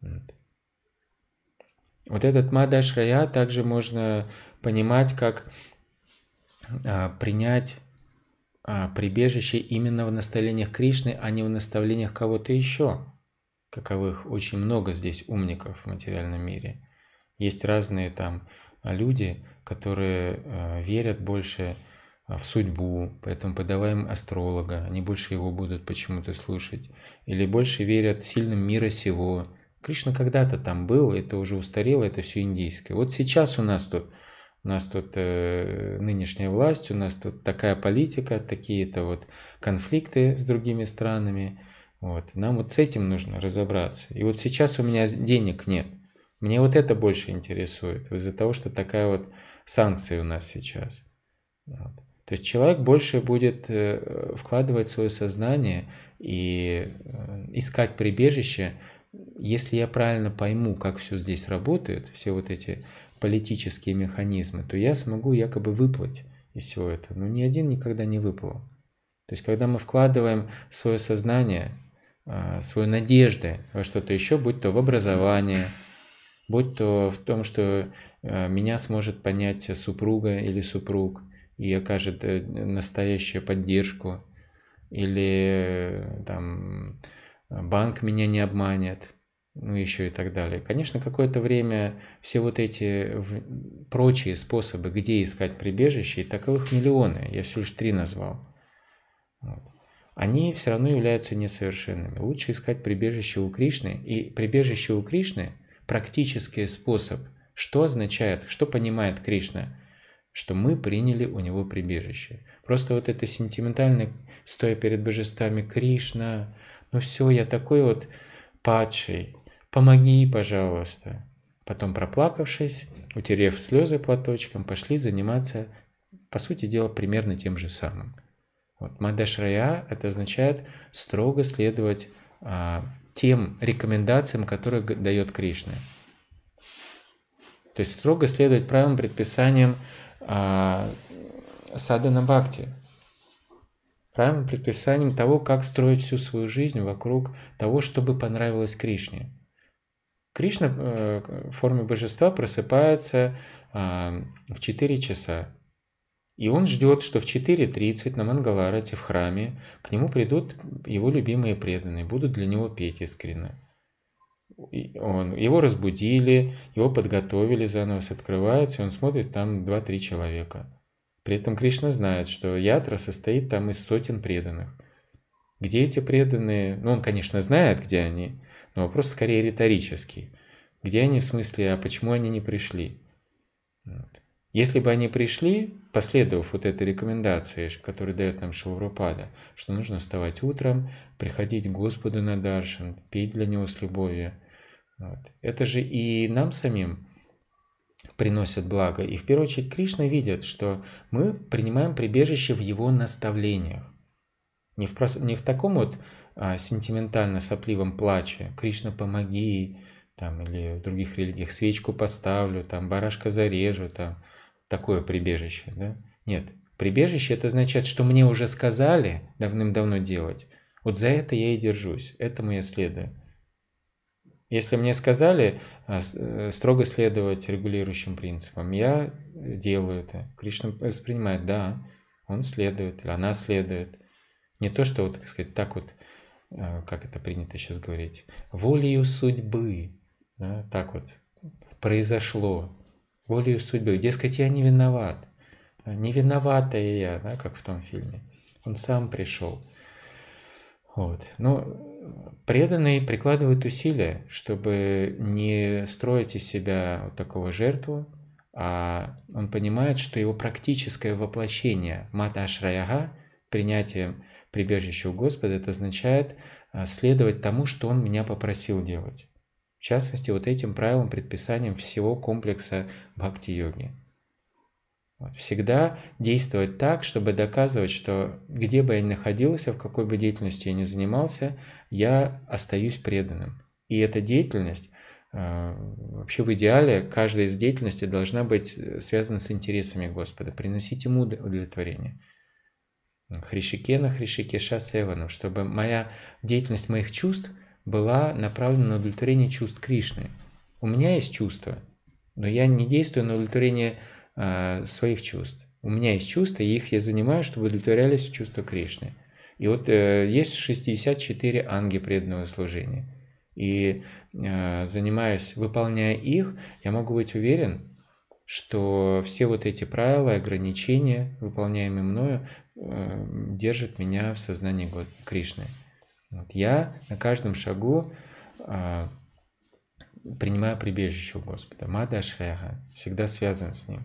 Вот. вот этот Мадашрая также можно понимать как а, принять а, прибежище именно в наставлениях Кришны, а не в наставлениях кого-то еще, каковых очень много здесь умников в материальном мире. Есть разные там люди, которые э, верят больше а, в судьбу, поэтому подаваем астролога, они больше его будут почему-то слушать, или больше верят сильным мира сего. Кришна когда-то там был, это уже устарело, это все индийское. Вот сейчас у нас тут, у нас тут э, нынешняя власть, у нас тут такая политика, такие-то вот конфликты с другими странами. Вот. Нам вот с этим нужно разобраться. И вот сейчас у меня денег нет. Мне вот это больше интересует из-за того, что такая вот санкция у нас сейчас. Вот. То есть человек больше будет э, вкладывать свое сознание и э, искать прибежище, если я правильно пойму, как все здесь работает, все вот эти политические механизмы, то я смогу якобы выплыть из всего этого. Но ни один никогда не выплыл. То есть, когда мы вкладываем свое сознание, э, свою надежды во что-то еще, будь то в образование, будь то в том, что меня сможет понять супруга или супруг – и окажет э, настоящую поддержку, или э, там банк меня не обманет, ну еще и так далее. Конечно, какое-то время все вот эти прочие способы, где искать прибежище, и таковых миллионы, я всего лишь три назвал, вот, они все равно являются несовершенными. Лучше искать прибежище у Кришны, и прибежище у Кришны – практический способ. Что означает, что понимает Кришна – что мы приняли у него прибежище. Просто вот это сентиментальное стоя перед божествами, Кришна, ну все, я такой вот падший, помоги, пожалуйста. Потом, проплакавшись, утерев слезы платочком, пошли заниматься, по сути дела, примерно тем же самым. Вот, Мадашрая – это означает строго следовать а, тем рекомендациям, которые дает Кришна. То есть строго следовать правилам, предписаниям, а, садана бхакти, правильным предписанием того, как строить всю свою жизнь вокруг того, чтобы понравилось Кришне. Кришна э, в форме божества просыпается а, в 4 часа. И он ждет, что в 4.30 на Мангаларате в храме к нему придут его любимые преданные, будут для него петь искренне он, его разбудили, его подготовили, занавес открывается, и он смотрит, там 2-3 человека. При этом Кришна знает, что ятра состоит там из сотен преданных. Где эти преданные? Ну, он, конечно, знает, где они, но вопрос скорее риторический. Где они в смысле, а почему они не пришли? Вот. Если бы они пришли, последовав вот этой рекомендации, которую дает нам Шаурупада, что нужно вставать утром, приходить к Господу на даршин, петь для Него с любовью – вот. Это же и нам самим приносит благо. И в первую очередь Кришна видит, что мы принимаем прибежище в его наставлениях. Не в, прос... не в таком вот а, сентиментально-сопливом плаче «Кришна, помоги», там, или в других религиях «свечку поставлю», там, «барашка зарежу», там, такое прибежище, да? Нет, прибежище – это означает, что мне уже сказали давным-давно делать, вот за это я и держусь, этому я следую. Если мне сказали э, э, строго следовать регулирующим принципам, я э, делаю это. Кришна воспринимает, да, он следует, она следует. Не то, что, вот, так сказать, так вот, как это принято сейчас говорить, волею судьбы, да, так вот произошло, волею судьбы. Дескать, я не виноват, не виноватая я, да, как в том фильме. Он сам пришел. Вот. Но ну, Преданные прикладывают усилия, чтобы не строить из себя вот такого жертву, а он понимает, что его практическое воплощение мата Маташраяга, принятие прибежища у Господа, это означает а, следовать тому, что он меня попросил делать. В частности, вот этим правилам предписанием всего комплекса бхакти-йоги. Всегда действовать так, чтобы доказывать, что где бы я ни находился, в какой бы деятельности я ни занимался, я остаюсь преданным. И эта деятельность а, Вообще в идеале каждая из деятельностей должна быть э, связана с интересами Господа, приносить ему удовлетворение. Хришикена, Хришикеша Севану, чтобы моя деятельность моих чувств была направлена на удовлетворение чувств Кришны. У меня есть чувства, но я не действую на удовлетворение э, своих чувств. У меня есть чувства, и их я занимаю, чтобы удовлетворялись чувства Кришны. И вот э, есть 64 анги преданного служения. И э, занимаюсь, выполняя их, я могу быть уверен, что все вот эти правила и ограничения, выполняемые мною, э, держат меня в сознании Кришны. Вот я на каждом шагу э, принимаю прибежище у Господа. Мада Мадашреха всегда связан с ним.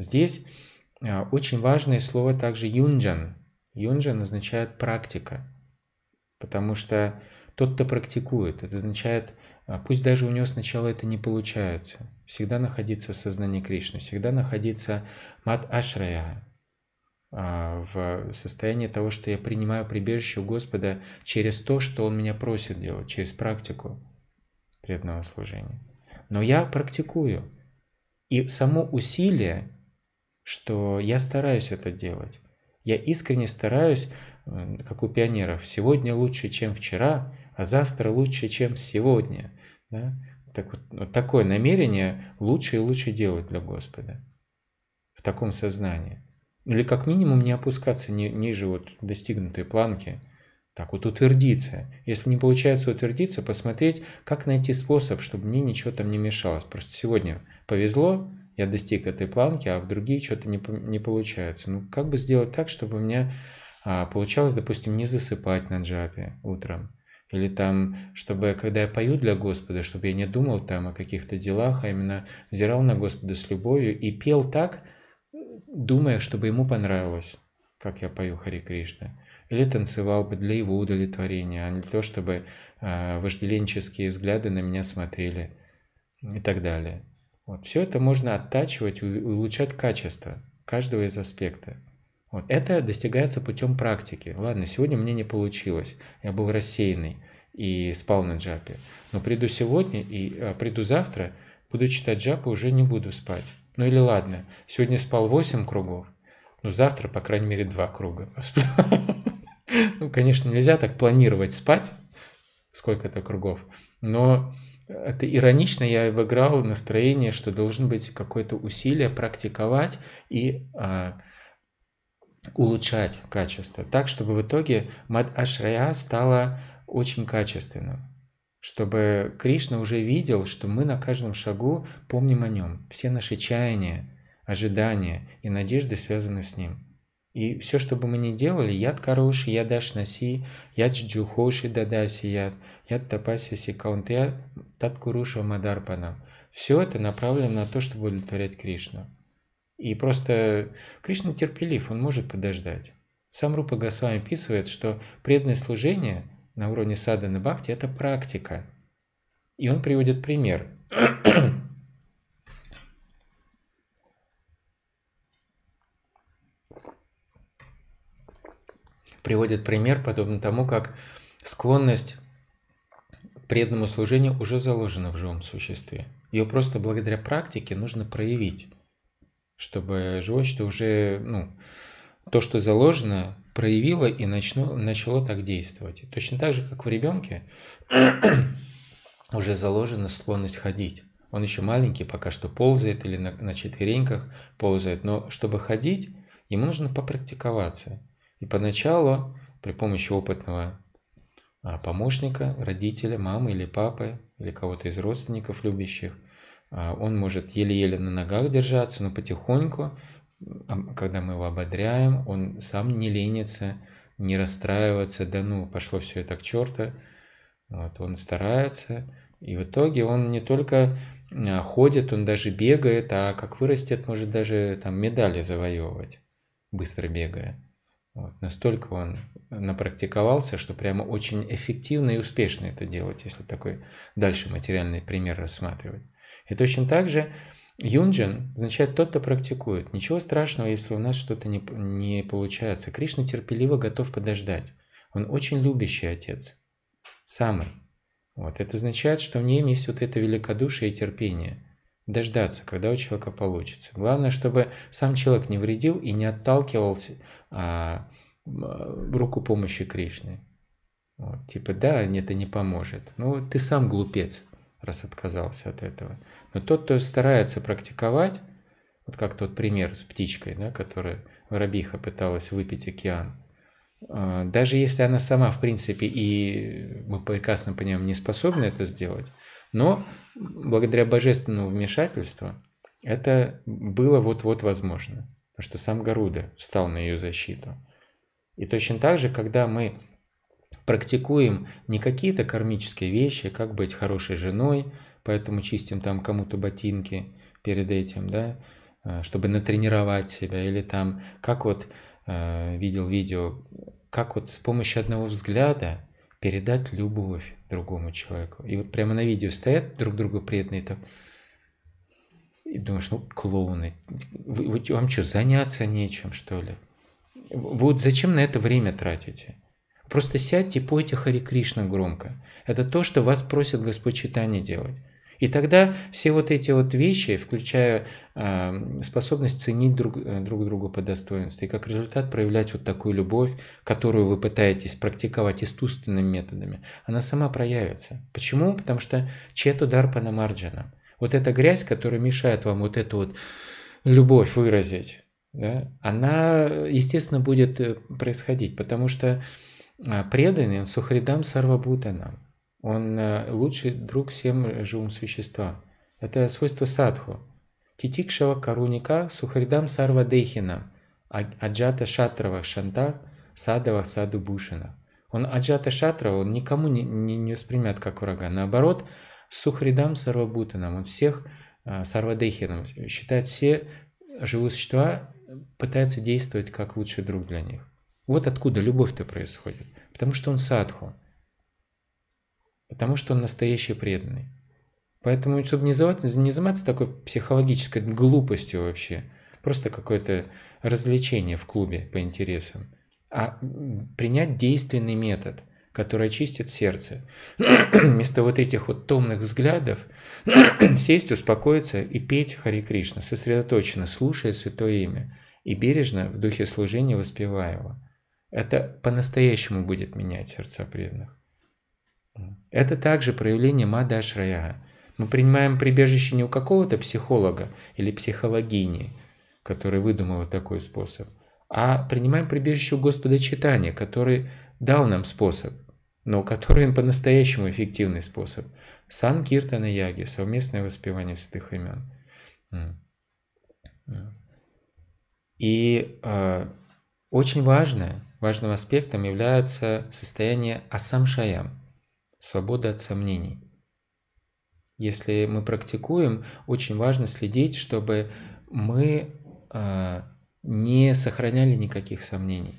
Здесь а, очень важное слово также юнджан. Юнджан означает практика, потому что тот, кто практикует, это означает, а, пусть даже у него сначала это не получается, всегда находиться в сознании Кришны, всегда находиться мат ашрая, а, в состоянии того, что я принимаю прибежище у Господа через то, что Он меня просит делать, через практику преданного служения. Но я практикую. И само усилие что я стараюсь это делать. Я искренне стараюсь, как у пионеров, сегодня лучше, чем вчера, а завтра лучше, чем сегодня. Да? Так вот, вот такое намерение лучше и лучше делать для Господа в таком сознании. Ну, или как минимум не опускаться ни, ниже вот достигнутой планки. Так вот утвердиться. Если не получается утвердиться, посмотреть, как найти способ, чтобы мне ничего там не мешалось. Просто сегодня повезло, я достиг этой планки, а в другие что-то не, не получается. Ну, как бы сделать так, чтобы у меня а, получалось, допустим, не засыпать на джапе утром. Или там, чтобы, когда я пою для Господа, чтобы я не думал там о каких-то делах, а именно взирал на Господа с любовью и пел так, думая, чтобы ему понравилось, как я пою Хари Кришна или танцевал бы для его удовлетворения, а не для того, чтобы э, вожделенческие взгляды на меня смотрели и так далее. Вот. Все это можно оттачивать, улучшать качество каждого из аспектов. Вот. Это достигается путем практики. Ладно, сегодня мне не получилось, я был рассеянный и спал на джапе. Но приду сегодня и а, приду завтра, буду читать джапу, уже не буду спать. Ну или ладно, сегодня спал 8 кругов, но завтра, по крайней мере, 2 круга. Ну, конечно, нельзя так планировать спать, сколько-то кругов, но это иронично, я обыграл настроение, что должен быть какое-то усилие практиковать и а, улучшать качество, так, чтобы в итоге мад ашрая стала очень качественным, чтобы Кришна уже видел, что мы на каждом шагу помним о нем, все наши чаяния, ожидания и надежды связаны с ним. И все, что бы мы ни делали, яд хороший, яд ашнаси, яд джухоши дадаси яд, яд тапаси сикаунт, яд таткуруша мадарпанам. Все это направлено на то, чтобы удовлетворять Кришну. И просто Кришна терпелив, он может подождать. Сам Рупа Госвами описывает, что преданное служение на уровне садана бхакти – это практика. И он приводит пример. приводит пример, подобно тому, как склонность к преданному служению уже заложена в живом существе. Ее просто благодаря практике нужно проявить, чтобы живое что уже, ну, то, что заложено, проявило и начну, начало так действовать. Точно так же, как в ребенке уже заложена склонность ходить. Он еще маленький, пока что ползает или на, на четвереньках ползает, но чтобы ходить, ему нужно попрактиковаться. И поначалу при помощи опытного а, помощника, родителя, мамы или папы, или кого-то из родственников любящих, а, он может еле-еле на ногах держаться, но потихоньку, когда мы его ободряем, он сам не ленится, не расстраивается, да ну, пошло все это к черту. Вот, он старается, и в итоге он не только а, ходит, он даже бегает, а как вырастет, может даже там медали завоевывать, быстро бегая. Вот, настолько он напрактиковался, что прямо очень эффективно и успешно это делать, если такой дальше материальный пример рассматривать. И точно так же юнджин означает тот, кто практикует. Ничего страшного, если у нас что-то не, не получается. Кришна терпеливо готов подождать. Он очень любящий отец. Самый. Вот. Это означает, что в нем есть вот это великодушие и терпение – дождаться, когда у человека получится. Главное, чтобы сам человек не вредил и не отталкивался а, а, руку помощи Кришны. Вот, типа, да, это не поможет. Ну, ты сам глупец, раз отказался от этого. Но тот, кто старается практиковать, вот как тот пример с птичкой, да, которая воробиха пыталась выпить океан, а, даже если она сама, в принципе, и мы прекрасно понимаем, не способна это сделать, но благодаря божественному вмешательству это было вот-вот возможно, потому что сам Гаруда встал на ее защиту. И точно так же, когда мы практикуем не какие-то кармические вещи, как быть хорошей женой, поэтому чистим там кому-то ботинки перед этим, да, а, чтобы натренировать себя, или там, как вот Э, видел видео, как вот с помощью одного взгляда передать любовь другому человеку. И вот прямо на видео стоят друг другу преданные, там, и думаешь, ну, клоуны, вы, вы, вам что, заняться нечем, что ли? Вы вот зачем на это время тратите? Просто сядьте и пойте Хари Кришна громко. Это то, что вас просит Господь Читание делать. И тогда все вот эти вот вещи, включая а, способность ценить друг, э, друг друга по достоинству и как результат проявлять вот такую любовь, которую вы пытаетесь практиковать искусственными методами, она сама проявится. Почему? Потому что чет удар по намарджанам. Вот эта грязь, которая мешает вам вот эту вот любовь выразить, да, она, естественно, будет э, происходить, потому что а, преданный он сухридам сарвабутанам. Он э, лучший друг всем живым существам. Это свойство садху. Титикшава Каруника Сухаридам Сарва Дейхина, а, Аджата Шатрава Шанта, Садава Саду Бушина. Он Аджата Шатрава, он никому не, не, не как врага. Наоборот, Сухаридам Сарвабутаном, он всех э, Сарвадейхином считает все живые существа, пытается действовать как лучший друг для них. Вот откуда любовь-то происходит. Потому что он садху потому что он настоящий преданный. Поэтому, чтобы не заниматься, не заниматься такой психологической глупостью вообще, просто какое-то развлечение в клубе по интересам, а принять действенный метод, который очистит сердце. Вместо вот этих вот томных взглядов сесть, успокоиться и петь Хари Кришна, сосредоточенно, слушая Святое Имя и бережно в духе служения воспевая его. Это по-настоящему будет менять сердца преданных. Это также проявление мада Мадашрая. Мы принимаем прибежище не у какого-то психолога или психологини, который выдумал такой способ, а принимаем прибежище у Господа Читания, который дал нам способ, но который по-настоящему эффективный способ. Санкиртана Яги, совместное воспевание святых имен. И э, очень важное, важным аспектом является состояние асамшаям – свобода от сомнений. Если мы практикуем, очень важно следить, чтобы мы э, не сохраняли никаких сомнений.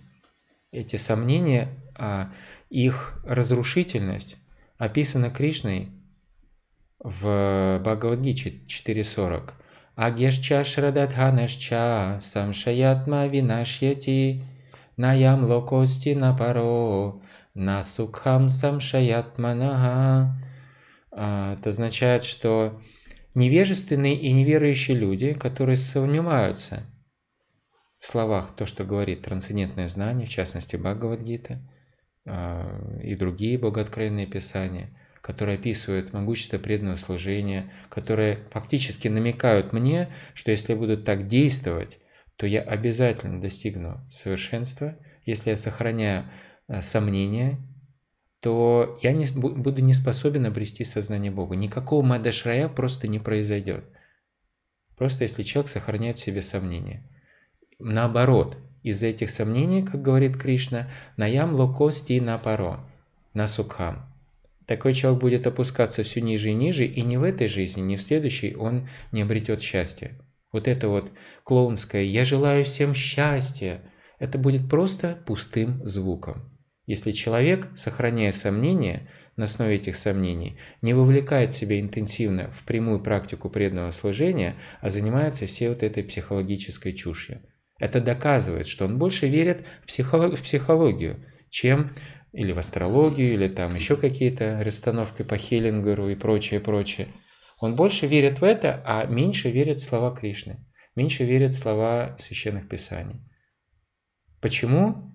Эти сомнения, э, их разрушительность описана Кришной в Бхагавадгите 4.40. Агешча Шрададханашча Самшаятма Винашьяти Наям Локости на паро на сукхам самшаятманага. А, это означает, что невежественные и неверующие люди, которые сомневаются в словах то, что говорит трансцендентное знание, в частности Бхагавадгита а, и другие богооткровенные писания, которые описывают могущество преданного служения, которые фактически намекают мне, что если я буду так действовать, то я обязательно достигну совершенства, если я сохраняю Э, сомнения, то я не, буду не способен обрести сознание Бога. Никакого Мадашрая просто не произойдет. Просто если человек сохраняет в себе сомнения. Наоборот, из-за этих сомнений, как говорит Кришна, наям локости на паро, на сукхам. Такой человек будет опускаться все ниже и ниже, и ни в этой жизни, ни в следующей он не обретет счастья. Вот это вот клоунское «я желаю всем счастья» – это будет просто пустым звуком если человек, сохраняя сомнения, на основе этих сомнений, не вовлекает себя интенсивно в прямую практику преданного служения, а занимается всей вот этой психологической чушью. Это доказывает, что он больше верит в, психолог... в психологию, чем или в астрологию, или там еще какие-то расстановки по Хеллингеру и прочее, прочее. Он больше верит в это, а меньше верит в слова Кришны, меньше верит в слова священных писаний. Почему?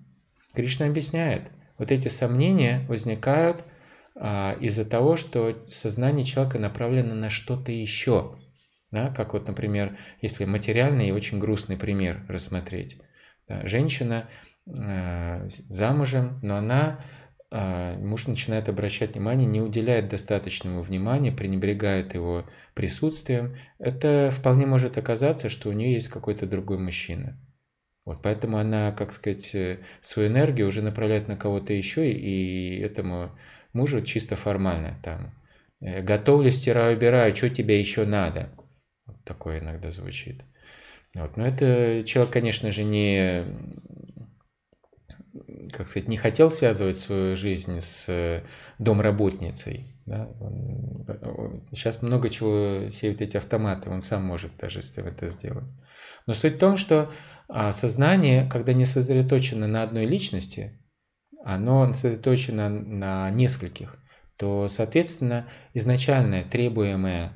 Кришна объясняет – вот эти сомнения возникают а, из-за того, что сознание человека направлено на что-то еще. Да? Как вот, например, если материальный и очень грустный пример рассмотреть. Да? Женщина а, замужем, но она а, муж начинает обращать внимание, не уделяет достаточного внимания, пренебрегает его присутствием, это вполне может оказаться, что у нее есть какой-то другой мужчина. Вот, поэтому она, как сказать, э, свою энергию уже направляет на кого-то еще, и этому мужу чисто формально там. «Э, готовлю, стираю, убираю, что тебе еще надо? Вот такое иногда звучит. Вот. Но это человек, конечно же, не, как сказать, не хотел связывать свою жизнь с э, домработницей. Да? сейчас много чего, все вот эти автоматы, он сам может даже с этим это сделать. Но суть в том, что а сознание, когда не сосредоточено на одной личности, оно сосредоточено на нескольких, то, соответственно, изначальная требуемая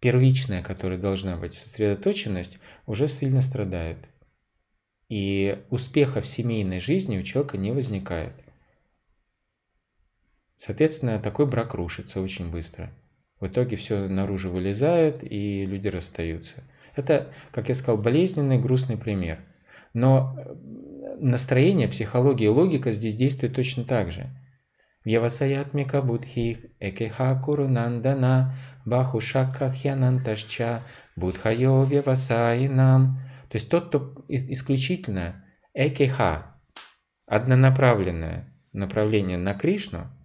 первичная, которая должна быть сосредоточенность, уже сильно страдает. И успеха в семейной жизни у человека не возникает. Соответственно, такой брак рушится очень быстро. В итоге все наружу вылезает, и люди расстаются. Это, как я сказал, болезненный, грустный пример. Но э, настроение, психология и логика здесь действуют точно так же. Явасаятмика будхих экеха курунандана бахушакахьянанташча будхайо нам. То есть тот, кто исключительно экеха, однонаправленное направление на Кришну –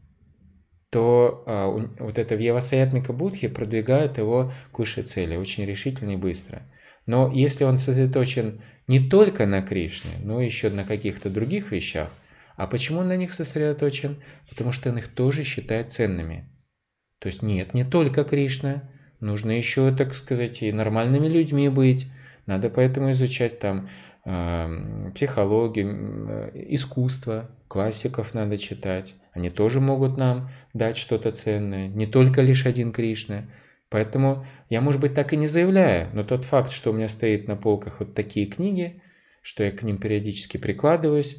то а, вот это Явасаятмика Будхи продвигает его к высшей цели очень решительно и быстро. Но если он сосредоточен не только на Кришне, но еще на каких-то других вещах, а почему он на них сосредоточен? Потому что он их тоже считает ценными. То есть нет, не только Кришна, нужно еще, так сказать, и нормальными людьми быть, надо поэтому изучать там э, психологию, э, искусство, классиков надо читать. Они тоже могут нам дать что-то ценное, не только лишь один Кришна. Поэтому я, может быть, так и не заявляю, но тот факт, что у меня стоит на полках вот такие книги, что я к ним периодически прикладываюсь,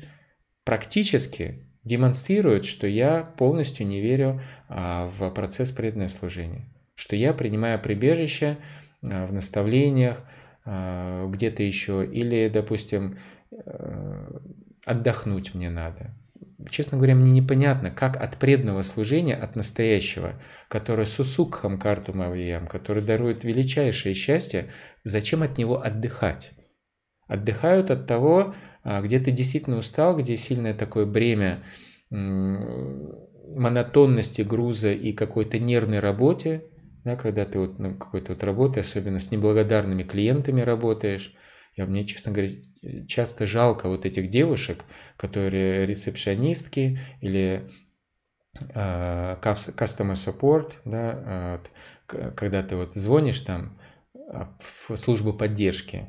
практически демонстрирует, что я полностью не верю а, в процесс преданного служения, что я принимаю прибежище а, в наставлениях, а, где-то еще, или, допустим, э, отдохнуть мне надо, Честно говоря, мне непонятно, как от преданного служения, от настоящего, которое сусукхам карту мавиям, который дарует величайшее счастье, зачем от него отдыхать? Отдыхают от того, а, где ты действительно устал, где сильное такое бремя монотонности груза и какой-то нервной работе, да, когда ты вот на какой-то вот работе, особенно с неблагодарными клиентами работаешь, я мне, честно говоря, часто жалко вот этих девушек, которые ресепшонистки или а, customer support, да, когда ты вот звонишь там а, в службу поддержки,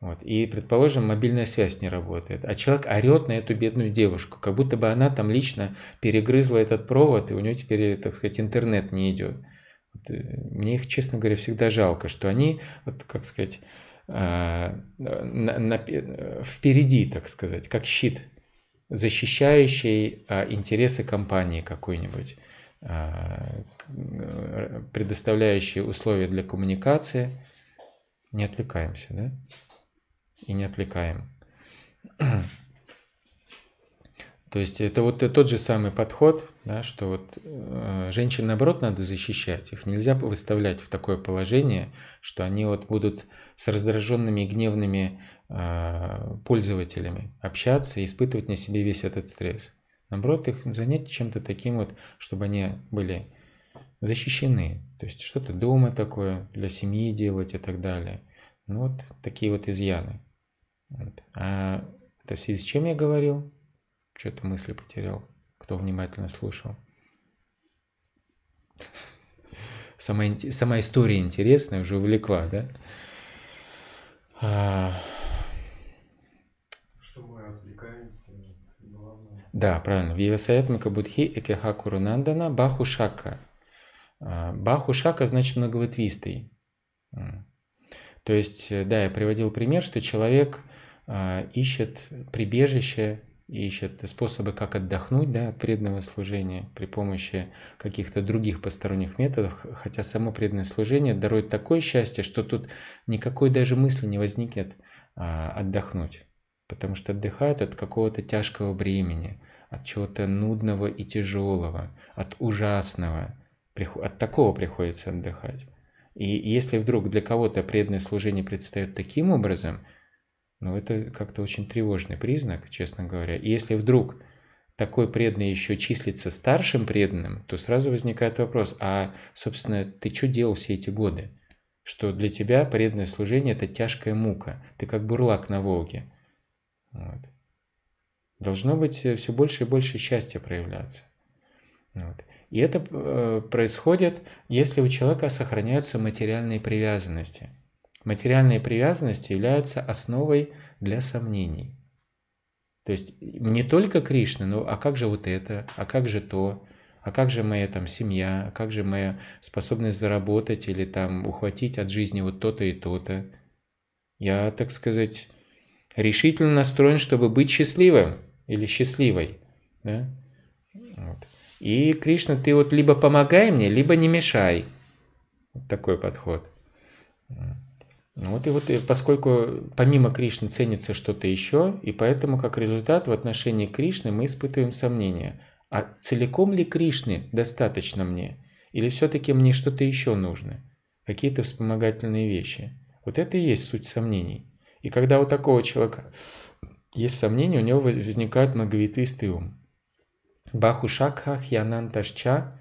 вот, и, предположим, мобильная связь не работает, а человек орет на эту бедную девушку, как будто бы она там лично перегрызла этот провод, и у нее теперь, так сказать, интернет не идет. Вот, э, мне их, честно говоря, всегда жалко, что они, вот, как сказать, Э, впереди, так сказать, как щит, защищающий э, интересы компании какой-нибудь, э, предоставляющий условия для коммуникации. Не отвлекаемся, да? И не отвлекаем. То есть это вот э, тот же самый подход, да, что вот э, женщин, наоборот, надо защищать. Их нельзя выставлять в такое положение, что они вот будут с раздраженными и гневными э, пользователями общаться и испытывать на себе весь этот стресс. Наоборот, их занять чем-то таким вот, чтобы они были защищены. То есть что-то дома такое, для семьи делать и так далее. Ну вот такие вот изъяны. Вот. А это в связи с чем я говорил? Что-то мысли потерял, кто внимательно слушал. Сама, сама история интересная, уже увлекла, да? А... Что мы отвлекаемся от Да, правильно. В Евасаятмика Будхи Экеха Курунандана Баху Шака. А, Баху Шака значит многоветвистый. То есть, э, да, я приводил пример, что человек а, ищет прибежище ищет способы, как отдохнуть да, от преданного служения при помощи каких-то других посторонних методов, хотя само преданное служение дарует такое счастье, что тут никакой даже мысли не возникнет а, отдохнуть, потому что отдыхают от какого-то тяжкого бремени, от чего-то нудного и тяжелого, от ужасного, от такого приходится отдыхать. И если вдруг для кого-то преданное служение предстает таким образом – но ну, это как-то очень тревожный признак, честно говоря. И если вдруг такой преданный еще числится старшим преданным, то сразу возникает вопрос, а, собственно, ты что делал все эти годы? Что для тебя преданное служение – это тяжкая мука, ты как бурлак на Волге. Вот. Должно быть э, все больше и больше счастья проявляться. Вот. И это э, происходит, если у человека сохраняются материальные привязанности – Материальные привязанности являются основой для сомнений. То есть не только Кришна, но а как же вот это, а как же то, а как же моя там семья, а как же моя способность заработать или там ухватить от жизни вот то-то и то-то. Я, так сказать, решительно настроен, чтобы быть счастливым или счастливой. Да? Вот. И Кришна, ты вот либо помогай мне, либо не мешай. Вот такой подход. Вот. Ну, вот и вот, и поскольку помимо Кришны ценится что-то еще, и поэтому как результат в отношении Кришны мы испытываем сомнения. А целиком ли Кришны достаточно мне? Или все-таки мне что-то еще нужно? Какие-то вспомогательные вещи. Вот это и есть суть сомнений. И когда у такого человека есть сомнения, у него возникает многоветвистый ум. Бахушакха хьянанташча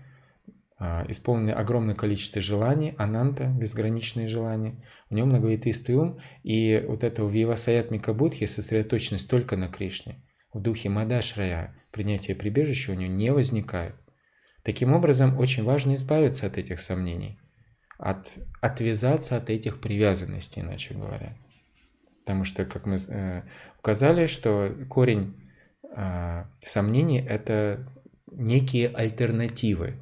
а, исполнены огромное количество желаний, ананта, безграничные желания, у него многовитый ум, и вот это в его саятмика будхи сосредоточенность только на Кришне. В духе Мадашрая принятие прибежища у него не возникает. Таким образом, очень важно избавиться от этих сомнений, от, отвязаться от этих привязанностей, иначе говоря. Потому что, как мы э, указали, что корень э, сомнений – это некие альтернативы,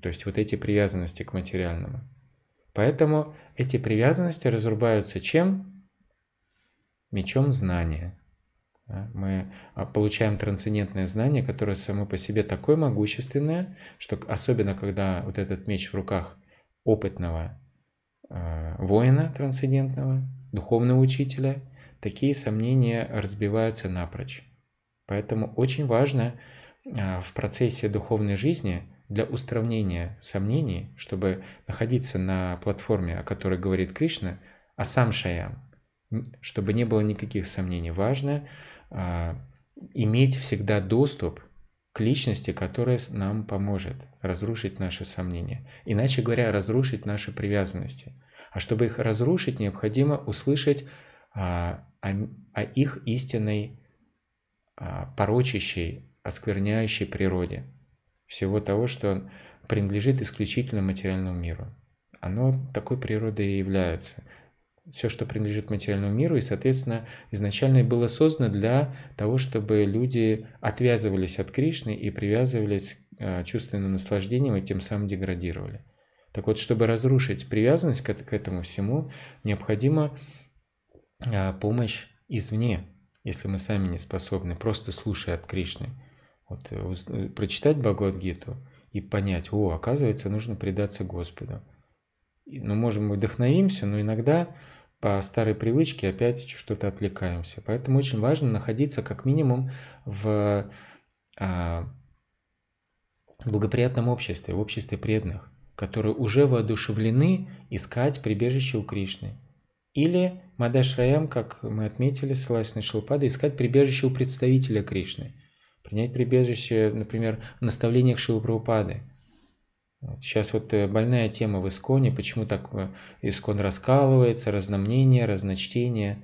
то есть вот эти привязанности к материальному. Поэтому эти привязанности разрубаются чем? Мечом знания. Мы а, получаем трансцендентное знание, которое само по себе такое могущественное, что особенно когда вот этот меч в руках опытного а, воина трансцендентного, духовного учителя, такие сомнения разбиваются напрочь. Поэтому очень важно а, в процессе духовной жизни – для устранения сомнений, чтобы находиться на платформе, о которой говорит Кришна, а сам Шаям, чтобы не было никаких сомнений. Важно а, иметь всегда доступ к личности, которая нам поможет разрушить наши сомнения. Иначе говоря, разрушить наши привязанности. А чтобы их разрушить, необходимо услышать а, о, о их истинной а, порочащей, оскверняющей природе – всего того, что принадлежит исключительно материальному миру. Оно такой природой и является. Все, что принадлежит материальному миру, и, соответственно, изначально было создано для того, чтобы люди отвязывались от Кришны и привязывались к э, чувственным наслаждениям и тем самым деградировали. Так вот, чтобы разрушить привязанность к, к этому всему, необходима э, помощь извне, если мы сами не способны, просто слушая от Кришны. Вот, э, э, прочитать Бхагавадгиту и понять, о, оказывается, нужно предаться Господу. Ну, можем мы вдохновимся, но иногда по старой привычке опять что-то отвлекаемся. Поэтому очень важно находиться как минимум в а, благоприятном обществе, в обществе преданных, которые уже воодушевлены искать прибежище у Кришны. Или Мадашраям, как мы отметили, ссылаясь на Шилпада, искать прибежище у представителя Кришны – принять прибежище, например, в наставлениях Шилы Прабхупады. Сейчас вот э, больная тема в Исконе, почему так э, Искон раскалывается, разномнение, разночтение.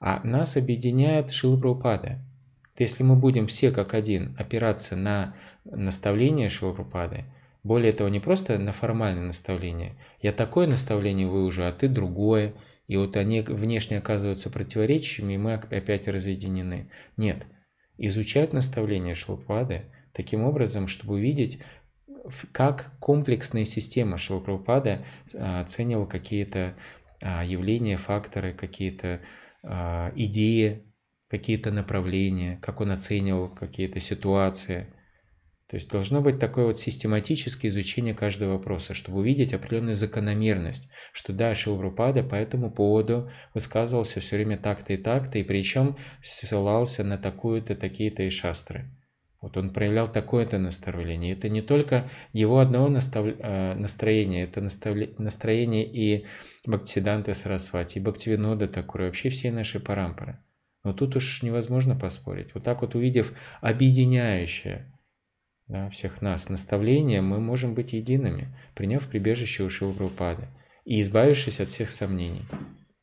А нас объединяет Шила Прабхупада. Если мы будем все как один опираться на наставление Шила более того, не просто на формальное наставление. Я такое наставление выужу, а ты другое. И вот они внешне оказываются противоречиями, и мы опять разъединены. Нет, изучать наставления Шилпады таким образом, чтобы увидеть, как комплексная система Шилпрапада а, оценивала какие-то а, явления, факторы, какие-то а, идеи, какие-то направления, как он оценивал какие-то ситуации – то есть должно быть такое вот систематическое изучение каждого вопроса, чтобы увидеть определенную закономерность, что да, Шилрупада по этому поводу высказывался все время так-то и так-то, и причем ссылался на такую-то, такие-то и шастры. Вот он проявлял такое-то наставление. Это не только его одного настав... Э, настроения, это настав... настроение и Бхактисиданта Сарасвати, и Бхактивинода Такура, вообще все наши парампоры. Но тут уж невозможно поспорить. Вот так вот увидев объединяющее да всех нас наставление, мы можем быть едиными, приняв прибежище у Шилпрупады и избавившись от всех сомнений.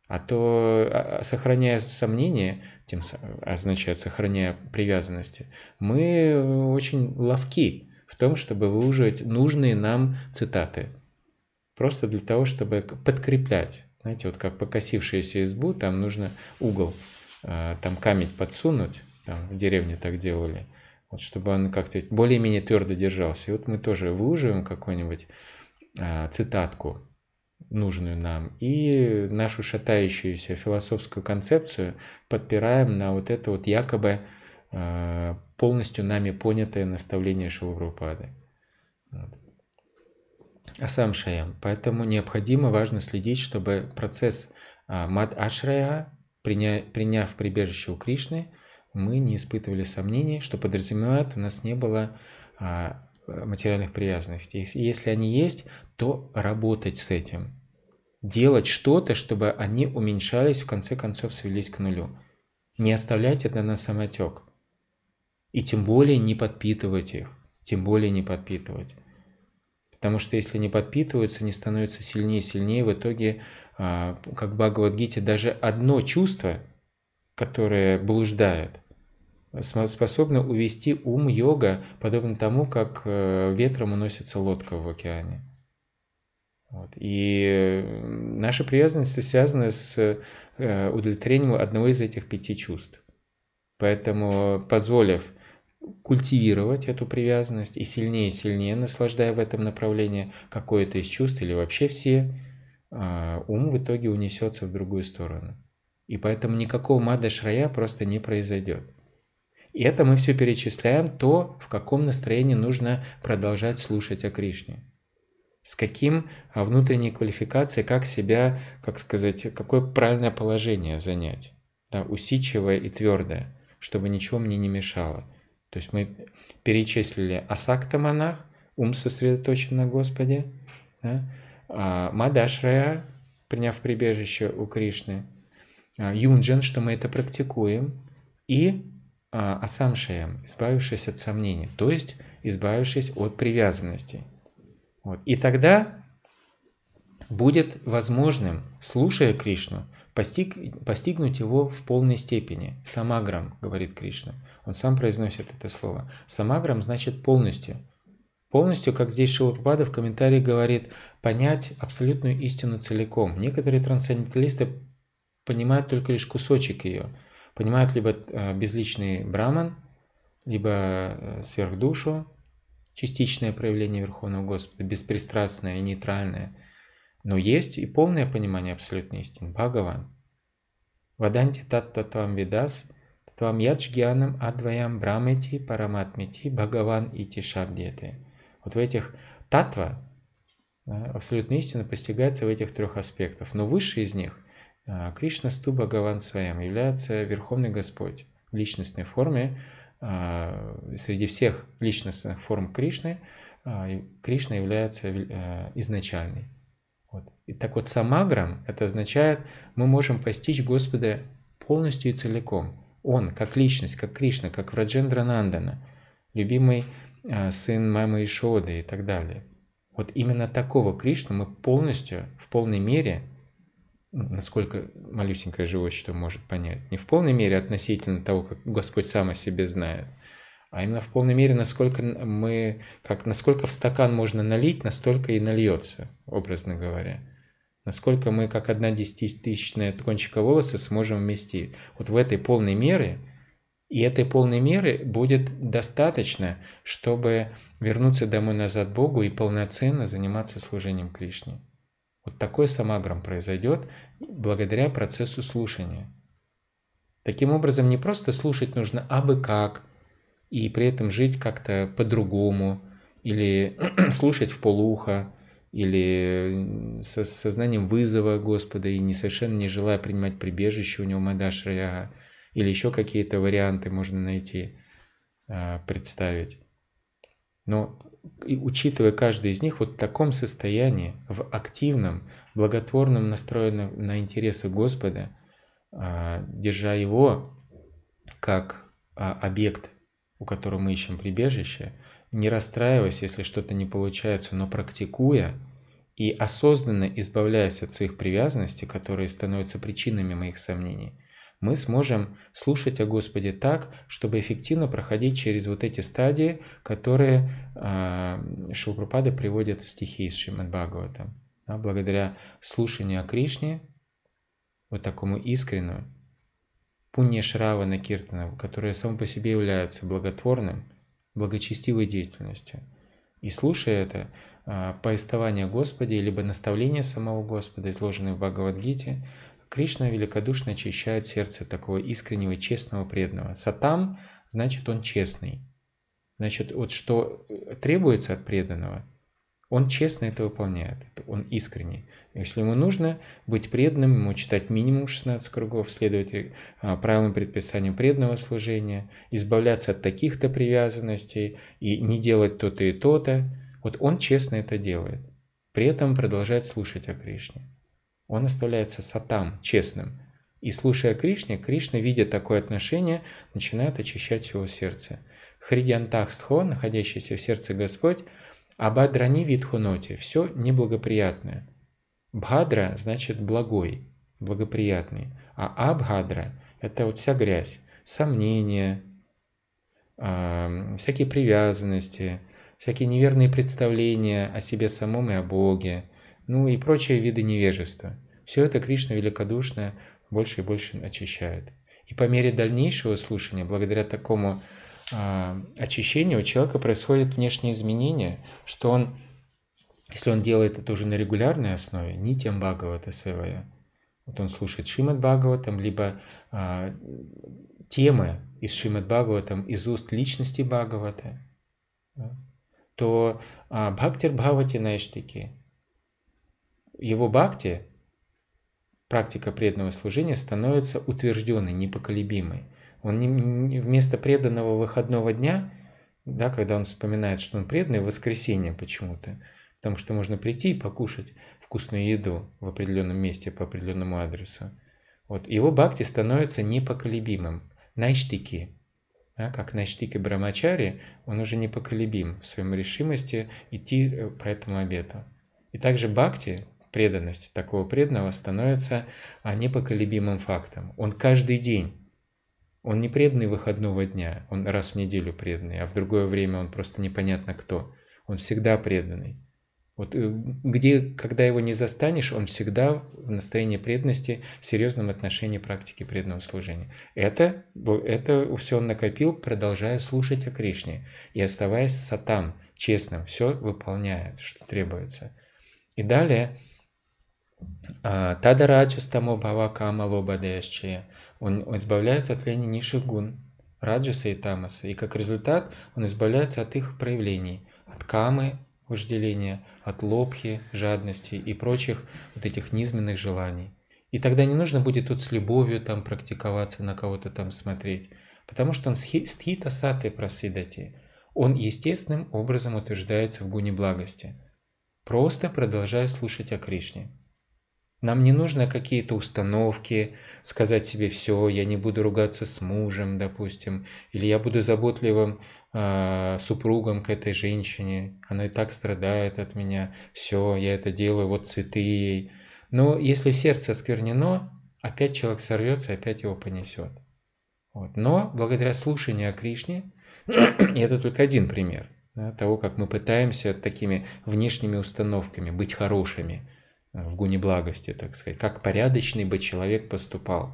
А то, а, а, сохраняя сомнения, тем означает сохраняя привязанности, мы э, очень ловки в том, чтобы выуживать нужные нам цитаты. Просто для того, чтобы подкреплять. Знаете, вот как покосившуюся избу, там нужно угол, э, там камень подсунуть, там в деревне так делали – вот чтобы он как-то более-менее твердо держался. И вот мы тоже выуживаем какую-нибудь а, цитатку, нужную нам, и нашу шатающуюся философскую концепцию подпираем на вот это вот якобы а, полностью нами понятое наставление Шилупрапады. Вот. А сам Шаям. Поэтому необходимо, важно следить, чтобы процесс а, мат-ашрая, приня, приняв прибежище у Кришны, мы не испытывали сомнений, что подразумевает, у нас не было а, материальных привязанностей. Если они есть, то работать с этим. Делать что-то, чтобы они уменьшались, в конце концов свелись к нулю. Не оставлять это на самотек. И тем более не подпитывать их. Тем более не подпитывать. Потому что если не подпитываются, они становятся сильнее и сильнее. В итоге, а, как в Бхагавадгите, даже одно чувство, которое блуждает, способно увести ум йога, подобно тому, как э, ветром уносится лодка в океане. Вот. И наша привязанность связана с э, удовлетворением одного из этих пяти чувств. Поэтому, позволив культивировать эту привязанность и сильнее и сильнее наслаждая в этом направлении какое-то из чувств или вообще все, а, ум в итоге унесется в другую сторону. И поэтому никакого Мадашрая просто не произойдет. И это мы все перечисляем то, в каком настроении нужно продолжать слушать о Кришне. С каким а, внутренней квалификацией, как себя, как сказать, какое правильное положение занять. Да, усидчивое и твердое, чтобы ничего мне не мешало. То есть мы перечислили асакта монах, ум сосредоточен на Господе, да? а, мадашрая, приняв прибежище у Кришны – а, Юнджин, что мы это практикуем, и а, асамшием, избавившись от сомнений, то есть избавившись от привязанностей. Вот. И тогда будет возможным, слушая Кришну, постиг, постигнуть его в полной степени. Самаграм, говорит Кришна. Он сам произносит это слово. Самаграм значит полностью. Полностью, как здесь Шилапада в комментарии говорит, понять абсолютную истину целиком. Некоторые трансценденталисты понимают только лишь кусочек ее. Понимают либо э, безличный браман, либо э, сверхдушу, частичное проявление Верховного Господа, беспристрастное и нейтральное. Но есть и полное понимание абсолютной истины, Бхагаван. Ваданти таттатвам видас, татвам яджгианам адваям брамити параматмити Бхагаван и тишабдеты. Вот в этих татва, абсолютная истина постигается в этих трех аспектах. Но выше из них а, Кришна Стуба Гаван Своем является Верховный Господь в личностной форме. А, среди всех личностных форм Кришны а, Кришна является э, изначальной. Вот. И так вот самаграм, это означает, мы можем постичь Господа полностью и целиком. Он, как личность, как Кришна, как Враджендра Нандана, любимый сын мамы Ишоды и так далее. Вот именно такого Кришну мы полностью, в полной мере насколько малюсенькое животное может понять. Не в полной мере относительно того, как Господь сам о себе знает, а именно в полной мере, насколько мы, как, насколько в стакан можно налить, настолько и нальется, образно говоря. Насколько мы, как одна десятитысячная кончика волоса, сможем вместить. Вот в этой полной мере, и этой полной меры будет достаточно, чтобы вернуться домой назад Богу и полноценно заниматься служением Кришне. Вот такой самаграм произойдет благодаря процессу слушания. Таким образом, не просто слушать нужно абы как, и при этом жить как-то по-другому, или слушать в полухо, или со сознанием вызова Господа и не совершенно не желая принимать прибежище у него Мадашраяга, или еще какие-то варианты можно найти, а, представить. Но учитывая каждый из них вот в таком состоянии, в активном, благотворном, настроенном на интересы Господа, а, держа его как а, объект, у которого мы ищем прибежище, не расстраиваясь, если что-то не получается, но практикуя и осознанно избавляясь от своих привязанностей, которые становятся причинами моих сомнений – мы сможем слушать о Господе так, чтобы эффективно проходить через вот эти стадии, которые э, а, Шилпрапада приводит в стихи из Шримад Да, благодаря слушанию о Кришне, вот такому искреннему, пунья Шрава Накиртана, которое само по себе является благотворным, благочестивой деятельностью. И слушая это, э, повествование Господи, либо наставление самого Господа, изложенное в Бхагавадгите, Кришна великодушно очищает сердце такого искреннего, честного, преданного. Сатам – значит, он честный. Значит, вот что э, требуется от преданного, он честно это выполняет, он искренний. Если ему нужно быть преданным, ему читать минимум 16 кругов, следовать э, правилам предписаниям преданного служения, избавляться от таких-то привязанностей и не делать то-то и то-то, вот он честно это делает. При этом продолжает слушать о Кришне он оставляется сатам, честным. И слушая Кришне, Кришна, видя такое отношение, начинает очищать его сердце. Хридиантахстхо, находящийся в сердце Господь, абадрани видхуноти, все неблагоприятное. Бхадра значит благой, благоприятный, а абхадра – это вот вся грязь, сомнения, а, всякие привязанности, всякие неверные представления о себе самом и о Боге, ну и прочие виды невежества. Все это Кришна великодушная больше и больше очищает. И по мере дальнейшего слушания, благодаря такому э, очищению, у человека происходят внешние изменения, что он, если он делает это уже на регулярной основе, не тем Бхагавата Севая, вот он слушает Шримад Бхагаватам, либо э, темы из Шримад Бхагаватам, из уст личности Бхагавата, да, то э, Бхактир Бхавати Найштики – его бхакти, практика преданного служения, становится утвержденной, непоколебимой. Он не, не, вместо преданного выходного дня, да, когда он вспоминает, что он преданный, в воскресенье почему-то, потому что можно прийти и покушать вкусную еду в определенном месте по определенному адресу. Вот. Его бхакти становится непоколебимым, найштики, да, как Найштики Брамачари, он уже непоколебим в своем решимости идти э, по этому обету. И также Бхакти, преданность такого преданного становится а, непоколебимым фактом. Он каждый день он не преданный выходного дня, он раз в неделю преданный, а в другое время он просто непонятно кто. Он всегда преданный. Вот э, где, когда его не застанешь, он всегда в настроении преданности, в серьезном отношении практики преданного служения. Это, это все он накопил, продолжая слушать о Кришне и оставаясь сатам, честным, все выполняет, что требуется. И далее а, Тадараджастамо бхавакама лобадешчия. Он, он избавляется от лени низших гун, раджаса и тамаса. И как результат он избавляется от их проявлений, от камы, вожделения, от лобхи, жадности и прочих вот этих низменных желаний. И тогда не нужно будет тут с любовью там практиковаться, на кого-то там смотреть, потому что он стхита сатве прасидати. Он естественным образом утверждается в гуне благости, просто продолжая слушать о Кришне. Нам не нужно какие-то установки, сказать себе все, я не буду ругаться с мужем, допустим, или я буду заботливым э, супругом к этой женщине, она и так страдает от меня, все, я это делаю, вот цветы ей. Но если сердце осквернено, опять человек сорвется, опять его понесет. Вот. Но благодаря слушанию о Кришне, и это только один пример – да, того, как мы пытаемся такими внешними установками быть хорошими, Э, в гуне благости, так сказать, как порядочный бы человек поступал.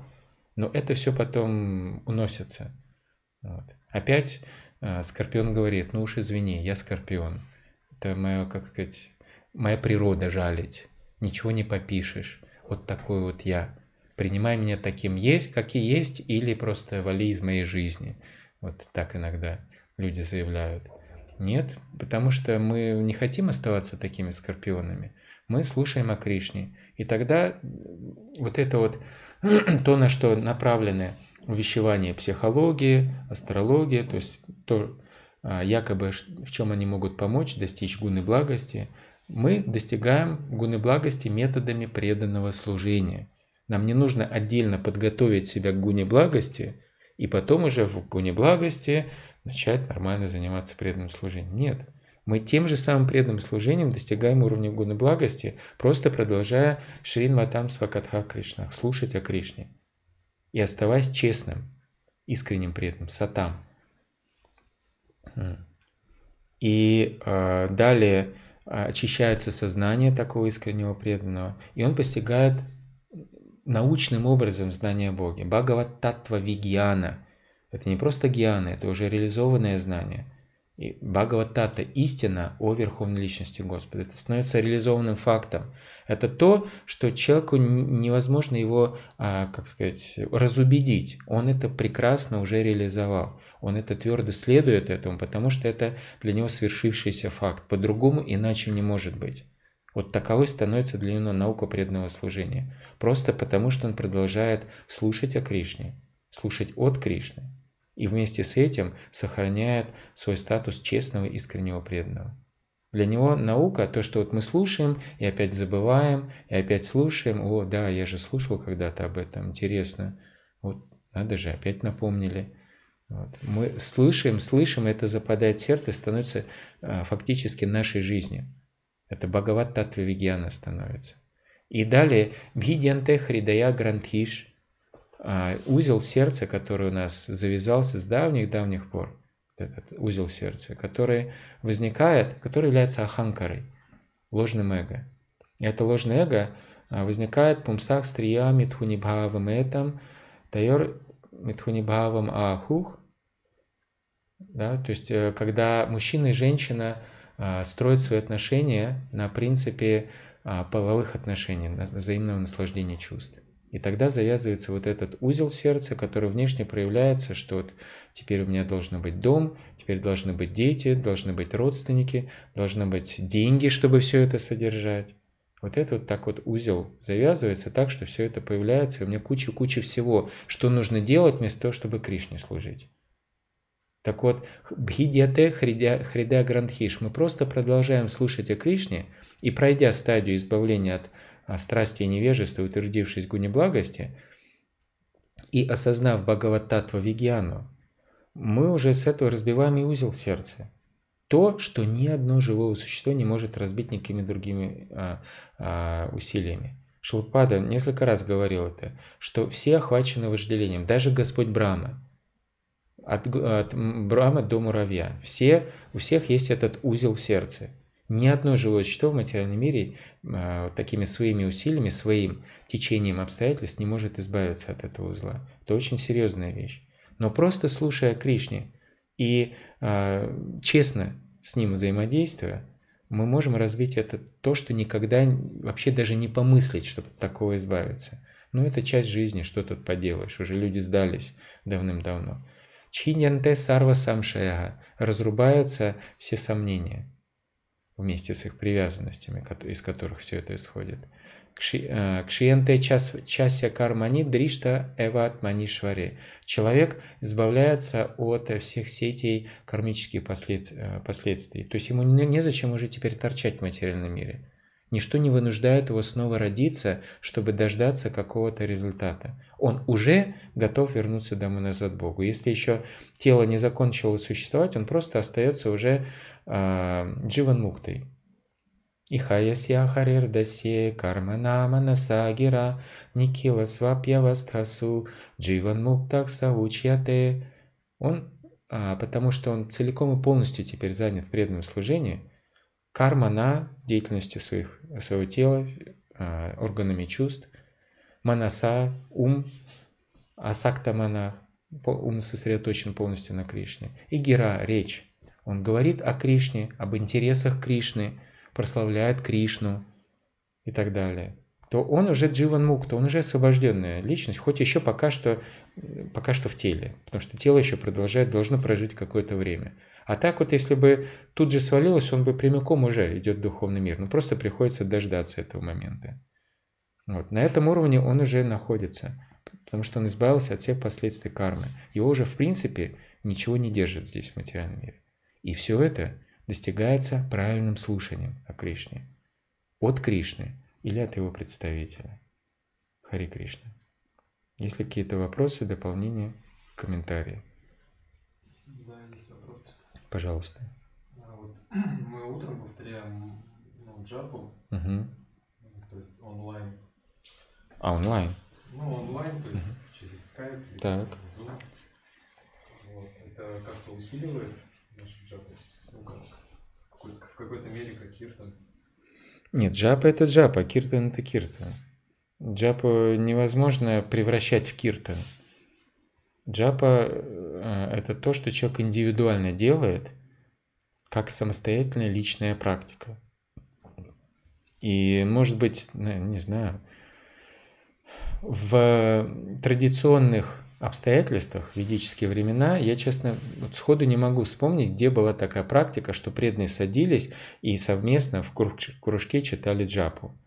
Но это все потом уносится. Вот. Опять э, Скорпион говорит, ну уж извини, я Скорпион. Это моя, как сказать, моя природа жалить. Ничего не попишешь. Вот такой вот я. Принимай меня таким есть, как и есть, или просто вали из моей жизни. Вот так иногда люди заявляют. Нет, потому что мы не хотим оставаться такими скорпионами мы слушаем о Кришне. И тогда вот это вот то, на что направлены увещевания психологии, астрология, то есть то, а, якобы в чем они могут помочь достичь гуны благости, мы достигаем гуны благости методами преданного служения. Нам не нужно отдельно подготовить себя к гуне благости и потом уже в гуне благости начать нормально заниматься преданным служением. Нет. Мы тем же самым преданным служением достигаем уровня гуны благости, просто продолжая Шрин Матам Свакатха Кришна, слушать о Кришне. И оставаясь честным, искренним преданным, сатам. И э, далее а, очищается сознание такого искреннего преданного, и он постигает научным образом знание Бога. Бхагават Таттва Вигьяна. Это не просто гьяна, это уже реализованное знание – Бхагаватата – истина о Верховной Личности Господа. Это становится реализованным фактом. Это то, что человеку невозможно его, а, как сказать, разубедить. Он это прекрасно уже реализовал. Он это твердо следует этому, потому что это для него свершившийся факт. По-другому иначе не может быть. Вот таковой становится для него наука преданного служения. Просто потому, что он продолжает слушать о Кришне, слушать от Кришны и вместе с этим сохраняет свой статус честного искреннего преданного. Для него наука – то, что вот мы слушаем и опять забываем, и опять слушаем. О, да, я же слушал когда-то об этом, интересно. Вот надо же, опять напомнили. Вот. Мы слышим, слышим, это западает в сердце, становится а, фактически нашей жизнью. Это Бхагават Татва Вигьяна становится. И далее, Видянте Хридая Грантхиш, а, узел сердца, который у нас завязался с давних-давних пор, этот узел сердца, который возникает, который является аханкарой, ложным эго. И это ложное эго а, возникает пумсах стрия митхунибхавам этом, тайор митхунибхавам ахух, да, то есть э, когда мужчина и женщина а, строят свои отношения на принципе половых отношений, взаимного наслаждения чувств. И тогда завязывается вот этот узел сердца, который внешне проявляется, что вот теперь у меня должен быть дом, теперь должны быть дети, должны быть родственники, должны быть деньги, чтобы все это содержать. Вот этот вот так вот узел завязывается так, что все это появляется, и у меня куча-куча всего, что нужно делать вместо того, чтобы Кришне служить. Так вот, бхидиате хрида, хрида грандхиш, мы просто продолжаем слушать о Кришне, и пройдя стадию избавления от страсти и невежества, утвердившись в гуне благости, и осознав Бхагаваттатва вигиану мы уже с этого разбиваем и узел сердца. То, что ни одно живое существо не может разбить никакими другими а, а, усилиями. Шилпада несколько раз говорил это, что все охвачены вожделением, даже Господь Брама, от, от Брама до муравья. Все, у всех есть этот узел сердца сердце – ни одно живое существо в материальном мире э, такими своими усилиями, своим течением обстоятельств не может избавиться от этого узла. Это очень серьезная вещь. Но просто слушая Кришне и э, честно с ним взаимодействуя, мы можем развить это то, что никогда вообще даже не помыслить, чтобы от такого избавиться. Но это часть жизни, что тут поделаешь, уже люди сдались давным-давно. Чиньянте сарва самшаяга, разрубаются все сомнения – вместе с их привязанностями, из которых все это исходит. Э, кшиенте чася кармани дришта эват манишвари. Человек избавляется от всех сетей кармических послед, э, последствий. То есть ему незачем уже теперь торчать в материальном мире. Ничто не вынуждает его снова родиться, чтобы дождаться какого-то результата он уже готов вернуться домой назад Богу. Если еще тело не закончило существовать, он просто остается уже э, дживан муктой. Ихаясья харир дасе карманама насагира никила свапья вастхасу дживан муктах саучьяте. Он, а, потому что он целиком и полностью теперь занят в преданном служении, кармана деятельностью своих, своего тела, а, органами чувств, манаса, ум, асакта манах, ум сосредоточен полностью на Кришне. И гера, речь. Он говорит о Кришне, об интересах Кришны, прославляет Кришну и так далее то он уже дживан мук, то он уже освобожденная личность, хоть еще пока что, пока что в теле, потому что тело еще продолжает, должно прожить какое-то время. А так вот, если бы тут же свалилось, он бы прямиком уже идет в духовный мир, но ну, просто приходится дождаться этого момента. Вот. На этом уровне он уже находится, потому что он избавился от всех последствий кармы. Его уже, в принципе, ничего не держит здесь, в материальном мире. И все это достигается правильным слушанием о Кришне. От Кришны или от его представителя. Хари Кришна. Если какие-то вопросы, дополнения, комментарии. Да, есть вопросы. Пожалуйста. А вот мы утром повторяем ну, джапу, угу. то есть онлайн. А, онлайн. Ну, онлайн, то есть mm-hmm. через Skype, так. Zoom. Вот. Это как-то усиливает нашу джапу? Ну, как, в какой-то мере, как Киртон? Нет, джапа – это джапа, Киртон – это Киртон. Джапу невозможно превращать в Киртон. Джапа э, – это то, что человек индивидуально делает, как самостоятельная личная практика. И, может быть, не знаю, в традиционных обстоятельствах, в ведические времена, я, честно, вот сходу не могу вспомнить, где была такая практика, что преданные садились и совместно в кружке читали джапу.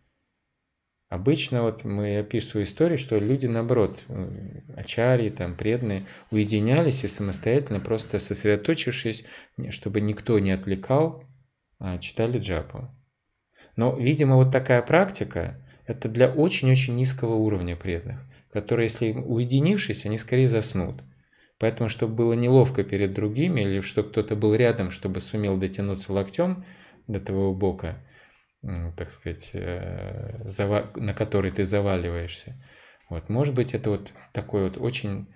Обычно вот мы описываем историю, что люди, наоборот, э, ачари, там, преданные, уединялись и самостоятельно, просто сосредоточившись, чтобы никто не отвлекал, а читали джапу. Но, видимо, вот такая практика – это для очень-очень низкого уровня преданных, которые, если уединившись, они скорее заснут. Поэтому, чтобы было неловко перед другими, или чтобы кто-то был рядом, чтобы сумел дотянуться локтем до твоего бока, так сказать, э, на который ты заваливаешься. Вот, может быть, это вот такой вот очень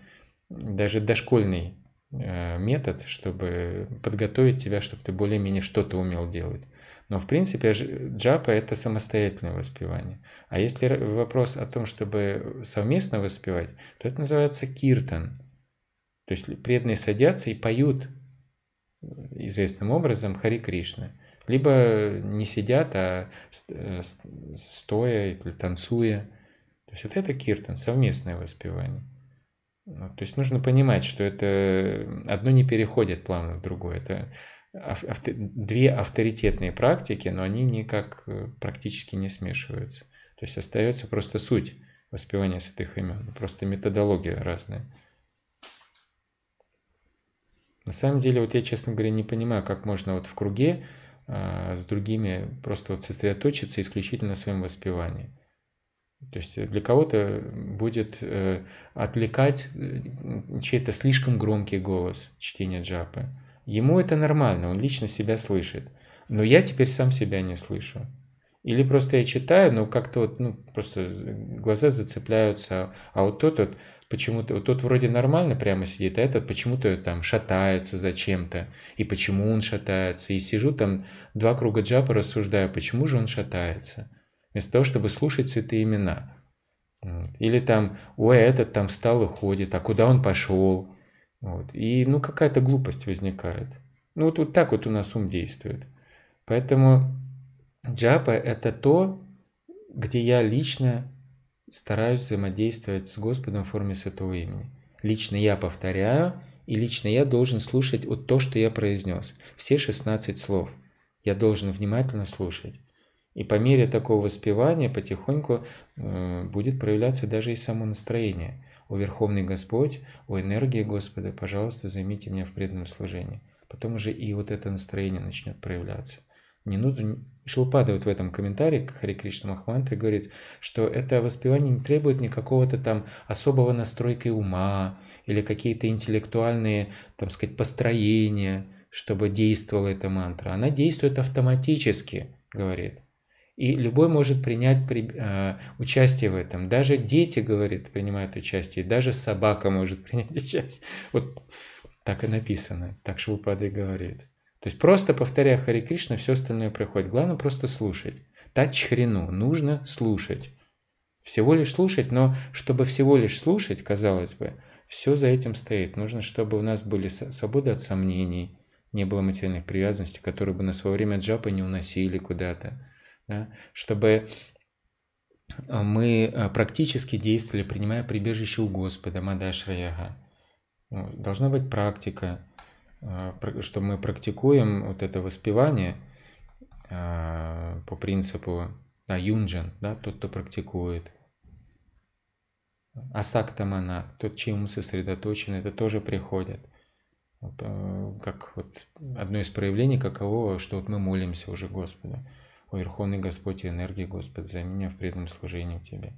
даже дошкольный э, метод, чтобы подготовить тебя, чтобы ты более-менее что-то умел делать. Но в принципе джапа это самостоятельное воспевание. А если вопрос о том, чтобы совместно воспевать, то это называется киртан. То есть преданные садятся и поют э, известным образом Хари Кришна. Либо не сидят, а э, стоя или танцуя. То есть вот это киртан, совместное воспевание. Ну, то есть нужно понимать, что это э, одно не переходит плавно в другое. Это авто, две авторитетные практики, но они никак э, практически не смешиваются. То есть остается просто суть воспевания святых имен, просто методология разная. На самом деле, вот я, честно говоря, не понимаю, как можно вот в круге а, с другими просто вот сосредоточиться исключительно на своем воспевании. То есть для кого-то будет э, отвлекать э, чей-то слишком громкий голос чтения джапы. Ему это нормально, он лично себя слышит. Но я теперь сам себя не слышу. Или просто я читаю, но как-то вот, ну, просто глаза зацепляются, а вот тот вот почему-то, вот тот вроде нормально прямо сидит, а этот почему-то там шатается зачем-то, и почему он шатается, и сижу там два круга джапа рассуждаю, почему же он шатается, вместо того, чтобы слушать святые имена. Или там, ой, а этот там встал и ходит, а куда он пошел? Вот. И ну какая-то глупость возникает. Ну вот, вот так вот у нас ум действует. Поэтому джапа – это то, где я лично стараюсь взаимодействовать с Господом в форме Святого Имени. Лично я повторяю, и лично я должен слушать вот то, что я произнес. Все 16 слов я должен внимательно слушать. И по мере такого воспевания потихоньку э, будет проявляться даже и само настроение. «О Верховный Господь, о энергии Господа, пожалуйста, займите меня в преданном служении». Потом уже и вот это настроение начнет проявляться. Не нужно... Шилпада вот в этом комментарии к Хари Кришна Махмантре говорит, что это воспевание не требует никакого-то там особого настройки ума или какие-то интеллектуальные, там сказать, построения, чтобы действовала эта мантра. Она действует автоматически, говорит. И любой может принять при, э, участие в этом. Даже дети, говорит, принимают участие. Даже собака может принять участие. Вот так и написано. Так Швупады говорит. То есть просто повторяя Хари Кришна, все остальное приходит. Главное просто слушать. Тач хрену. Нужно слушать. Всего лишь слушать, но чтобы всего лишь слушать, казалось бы, все за этим стоит. Нужно, чтобы у нас были свободы от сомнений, не было материальных привязанностей, которые бы нас во время джапы не уносили куда-то да, чтобы а, мы а, практически действовали, принимая прибежище у Господа, Мадашраяга. Ну, должна быть практика, а, что мы практикуем вот это воспевание по принципу да, юнджан, да, тот, кто практикует. Асактамана, тот, чем мы сосредоточены, это тоже приходит. как вот одно из проявлений, каково, что вот мы молимся уже Господу. О Верховный Господь и энергия Господь, за меня в преданном служении Тебе.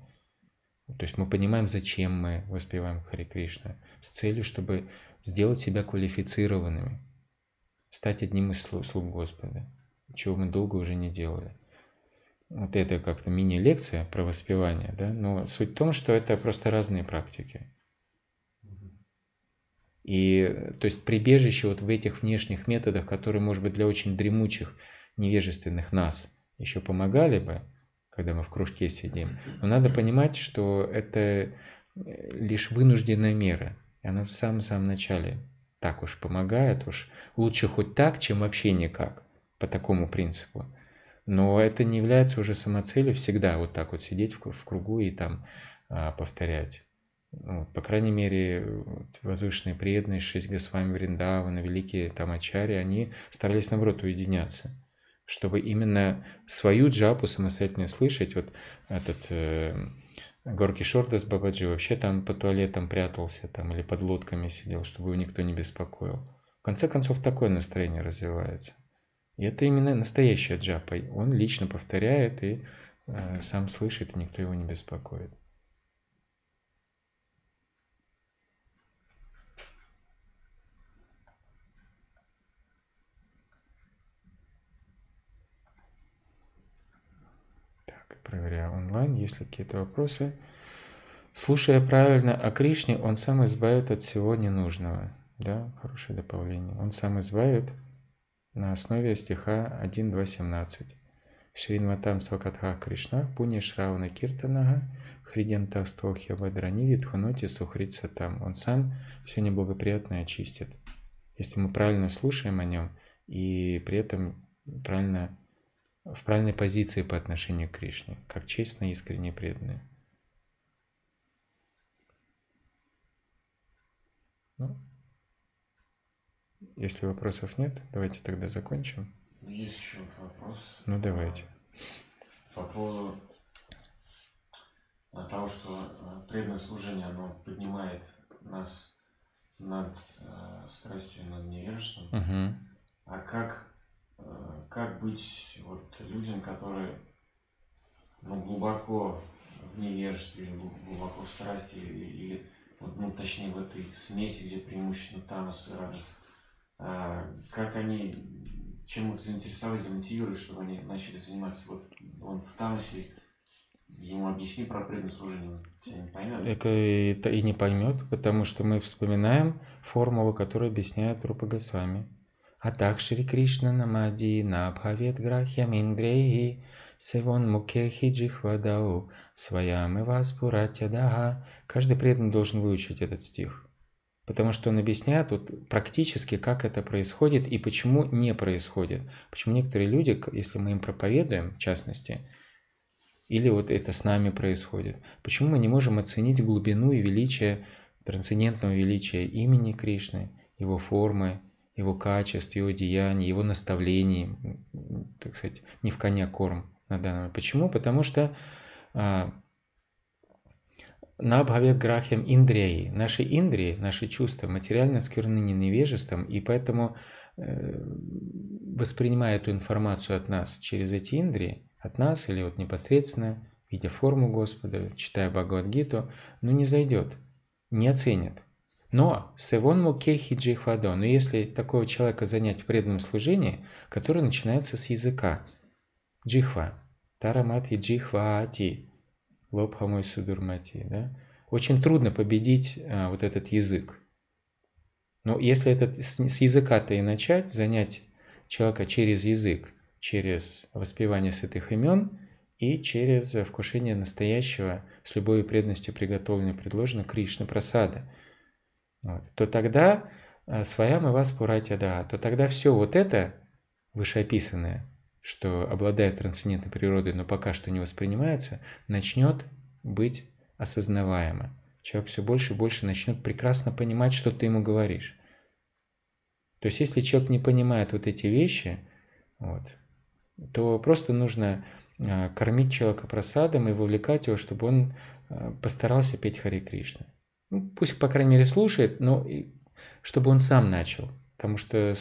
То есть мы понимаем, зачем мы воспеваем Хари Кришна, с целью, чтобы сделать себя квалифицированными, стать одним из слуг Господа, чего мы долго уже не делали. Вот это как-то мини-лекция про воспевание, да? но суть в том, что это просто разные практики. И то есть прибежище вот в этих внешних методах, которые, может быть, для очень дремучих, невежественных нас – еще помогали бы, когда мы в кружке сидим. Но надо понимать, что это э, лишь вынужденная мера. И она в самом-самом начале так уж помогает, уж лучше хоть так, чем вообще никак, по такому принципу. Но это не является уже самоцелью всегда вот так вот сидеть в кругу и там а, повторять. Ну, вот, по крайней мере, вот, возвышенные преданные, шесть Госвами Вриндавана, великие там Ачари, они старались, наоборот, уединяться чтобы именно свою джапу самостоятельно слышать. Вот этот э, Горки Шордас Бабаджи вообще там по туалетам прятался там или под лодками сидел, чтобы его никто не беспокоил. В конце концов, такое настроение развивается. И это именно настоящая джапа. Он лично повторяет и э, сам слышит, и никто его не беспокоит. проверяю онлайн, если какие-то вопросы. Слушая правильно о Кришне, он сам избавит от всего ненужного. Да, хорошее дополнение. Он сам избавит на основе стиха 1.2.17. Шринватам Свакатха Кришна, Пуни Шравана Киртанага, Хридем Тавствохи Вадрани, Витхуноти Сухрит Сатам. Он сам все неблагоприятное очистит. Если мы правильно слушаем о нем и при этом правильно в правильной позиции по отношению к Кришне, как честные, искренне преданные. Ну, если вопросов нет, давайте тогда закончим. Ну, есть еще вопрос. Ну, давайте. По поводу э, того, что э, преданное служение, оно поднимает нас над э, страстью, над невежеством. Угу. А как Э, как быть вот людям, которые ну, глубоко в невежестве, глубоко в страсти, или, ну, точнее в этой смеси, где преимущественно Танос и Раджас, э, как они, чем их заинтересовать, замотивировать, чтобы они начали заниматься вот он в Таносе, ему объясни про преданность служению, тебя не поймет. Это и, и не поймет, потому что мы вспоминаем формулу, которую объясняет Рупа Госвами. Атак Шри Кришна Намади Набхавет Грахям Индрейхи Севон Мукехи Джихвадау Своям и вас Пуратядаха. Каждый преданный должен выучить этот стих. Потому что он объясняет вот практически, как это происходит и почему не происходит. Почему некоторые люди, если мы им проповедуем, в частности, или вот это с нами происходит, почему мы не можем оценить глубину и величие, трансцендентного величия имени Кришны, его формы, его качеств, его деяний, его наставлений, так сказать, не в коня корм на данном. Почему? Потому что а, на обговет грахем индрии. Наши индрии, наши чувства материально сквернены невежеством, и поэтому, э, воспринимая эту информацию от нас через эти индрии, от нас или вот непосредственно, видя форму Господа, читая Бхагавадгиту, ну не зайдет, не оценит. Но севон мукехи джихвадо, но если такого человека занять в преданном служении, которое начинается с языка. Джихва. Тарамати джихваати. Лобхамой судурмати. Да? Очень трудно победить а, вот этот язык. Но если этот, с, с языка-то и начать, занять человека через язык, через воспевание святых имен и через вкушение настоящего с любой преданностью приготовленного, предложенного Кришна Прасада – вот, то тогда э, своя мы вас пурайте да», то тогда все вот это вышеописанное, что обладает трансцендентной природой, но пока что не воспринимается, начнет быть осознаваемо. Человек все больше и больше начнет прекрасно понимать, что ты ему говоришь. То есть, если человек не понимает вот эти вещи, вот, то просто нужно э, кормить человека просадом и вовлекать его, чтобы он э, постарался петь Хари Кришна ну, пусть, по крайней мере, слушает, но и, чтобы он сам начал. Потому что э,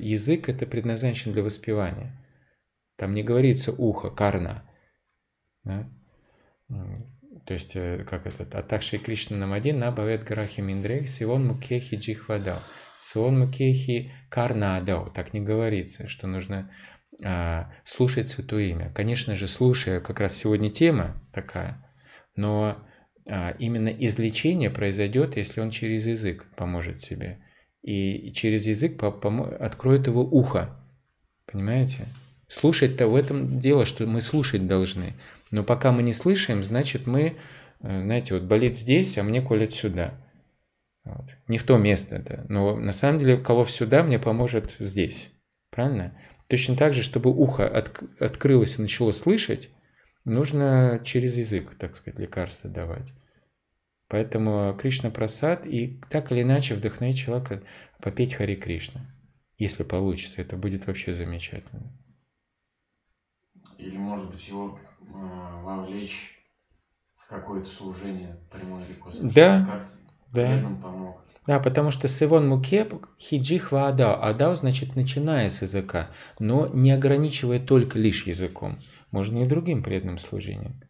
язык – это предназначен для воспевания. Там не говорится «ухо», «карна». Да? То есть, э, как этот, «Атакши Кришна нам один, бавет гарахи миндрей, сион мукехи джихвадау». Сион мукехи карна адау. Так не говорится, что нужно а, слушать Святое Имя. Конечно же, слушая, как раз сегодня тема такая, но а, именно излечение произойдет, если он через язык поможет себе. И через язык откроет его ухо. Понимаете? Слушать-то в этом дело, что мы слушать должны. Но пока мы не слышим, значит мы, э, знаете, вот болит здесь, а мне колет сюда. Вот. Не в то место. это. Но на самом деле кого сюда мне поможет здесь. Правильно? Точно так же, чтобы ухо от, открылось и начало слышать, нужно через язык, так сказать, лекарства давать. Поэтому а, Кришна просад и так или иначе вдохновить человека попеть Хари Кришна. Если получится, это будет вообще замечательно. Или, может быть, его э, вовлечь в какое-то служение прямое или косвенное. Да, да? Да, потому что сывон мукеп хиджих ваадау. Адау значит начиная с языка, но не ограничивая только лишь языком. Можно и другим преданным служением.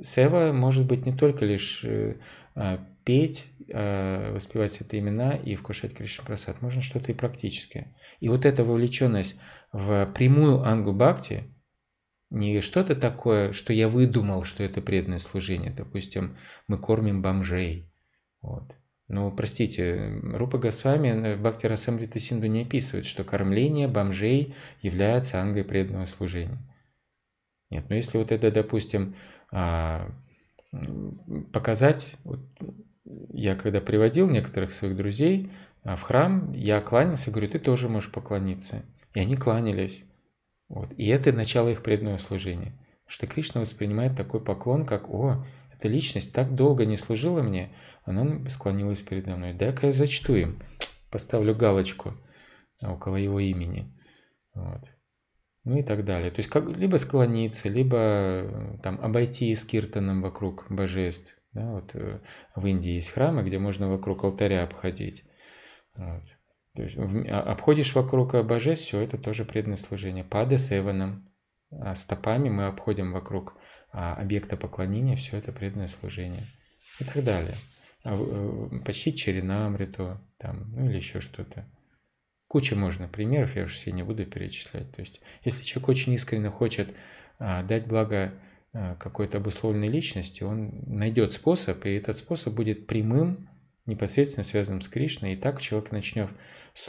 Сева может быть не только лишь э, а, петь, а, воспевать святые имена и вкушать Кришна Прасад. Можно что-то и практическое. И вот эта вовлеченность в прямую ангу бхакти, не что-то такое, что я выдумал, что это преданное служение. Допустим, мы кормим бомжей – вот. Ну, простите, Рупа Госвами в э, Бхакти Расамрита Синду не описывает, что кормление бомжей является ангой преданного служения. Нет, но ну если вот это, допустим, а, показать, вот я когда приводил некоторых своих друзей а, в храм, я кланялся, говорю, ты тоже можешь поклониться. И они кланялись. Вот. И это начало их преданного служения. Что Кришна воспринимает такой поклон, как «О, эта личность так долго не служила мне. Она склонилась передо мной. Дай-ка я зачту им. Поставлю галочку около его имени. Вот. Ну и так далее. То есть как, либо склониться, либо э, там, обойти с киртаном вокруг божеств. Да, вот, э, в Индии есть храмы, где можно вокруг алтаря обходить. Вот. То есть, а, обходишь вокруг божеств, все это тоже преданное служение. Пада с Эваном. А стопами мы обходим вокруг а, объекта поклонения, все это преданное служение и так далее. А, э, почти Черинамриту, там, ну или еще что-то. Куча можно примеров, я уже все не буду перечислять. То есть, если человек очень искренне хочет а, дать благо какой-то обусловленной личности, он найдет способ, и этот способ будет прямым, непосредственно связанным с Кришной. И так человек начнет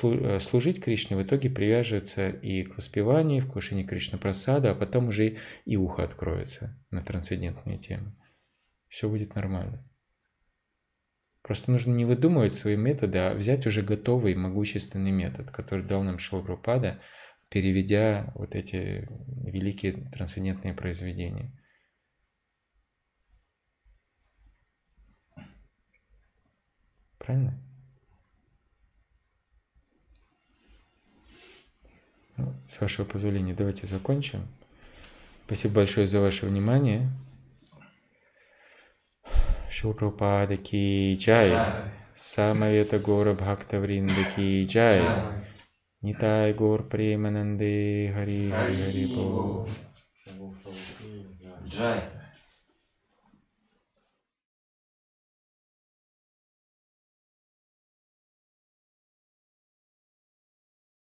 э, служить Кришне, в итоге привяжется и к воспеванию, и в кушении Кришна просада, а потом уже и ухо откроется на трансцендентные темы. Все будет нормально. Просто нужно не выдумывать свои методы, а взять уже готовый могущественный метод, который дал нам Шилгрупада, переведя вот эти великие трансцендентные произведения. Правильно? Ну, с вашего позволения, давайте закончим. Спасибо большое за ваше внимание. Шупрапада ки чай. Самавета Гора Бхакта Вринда ки чай. Нитай Гор Премананды Хари Хари Хари Джай.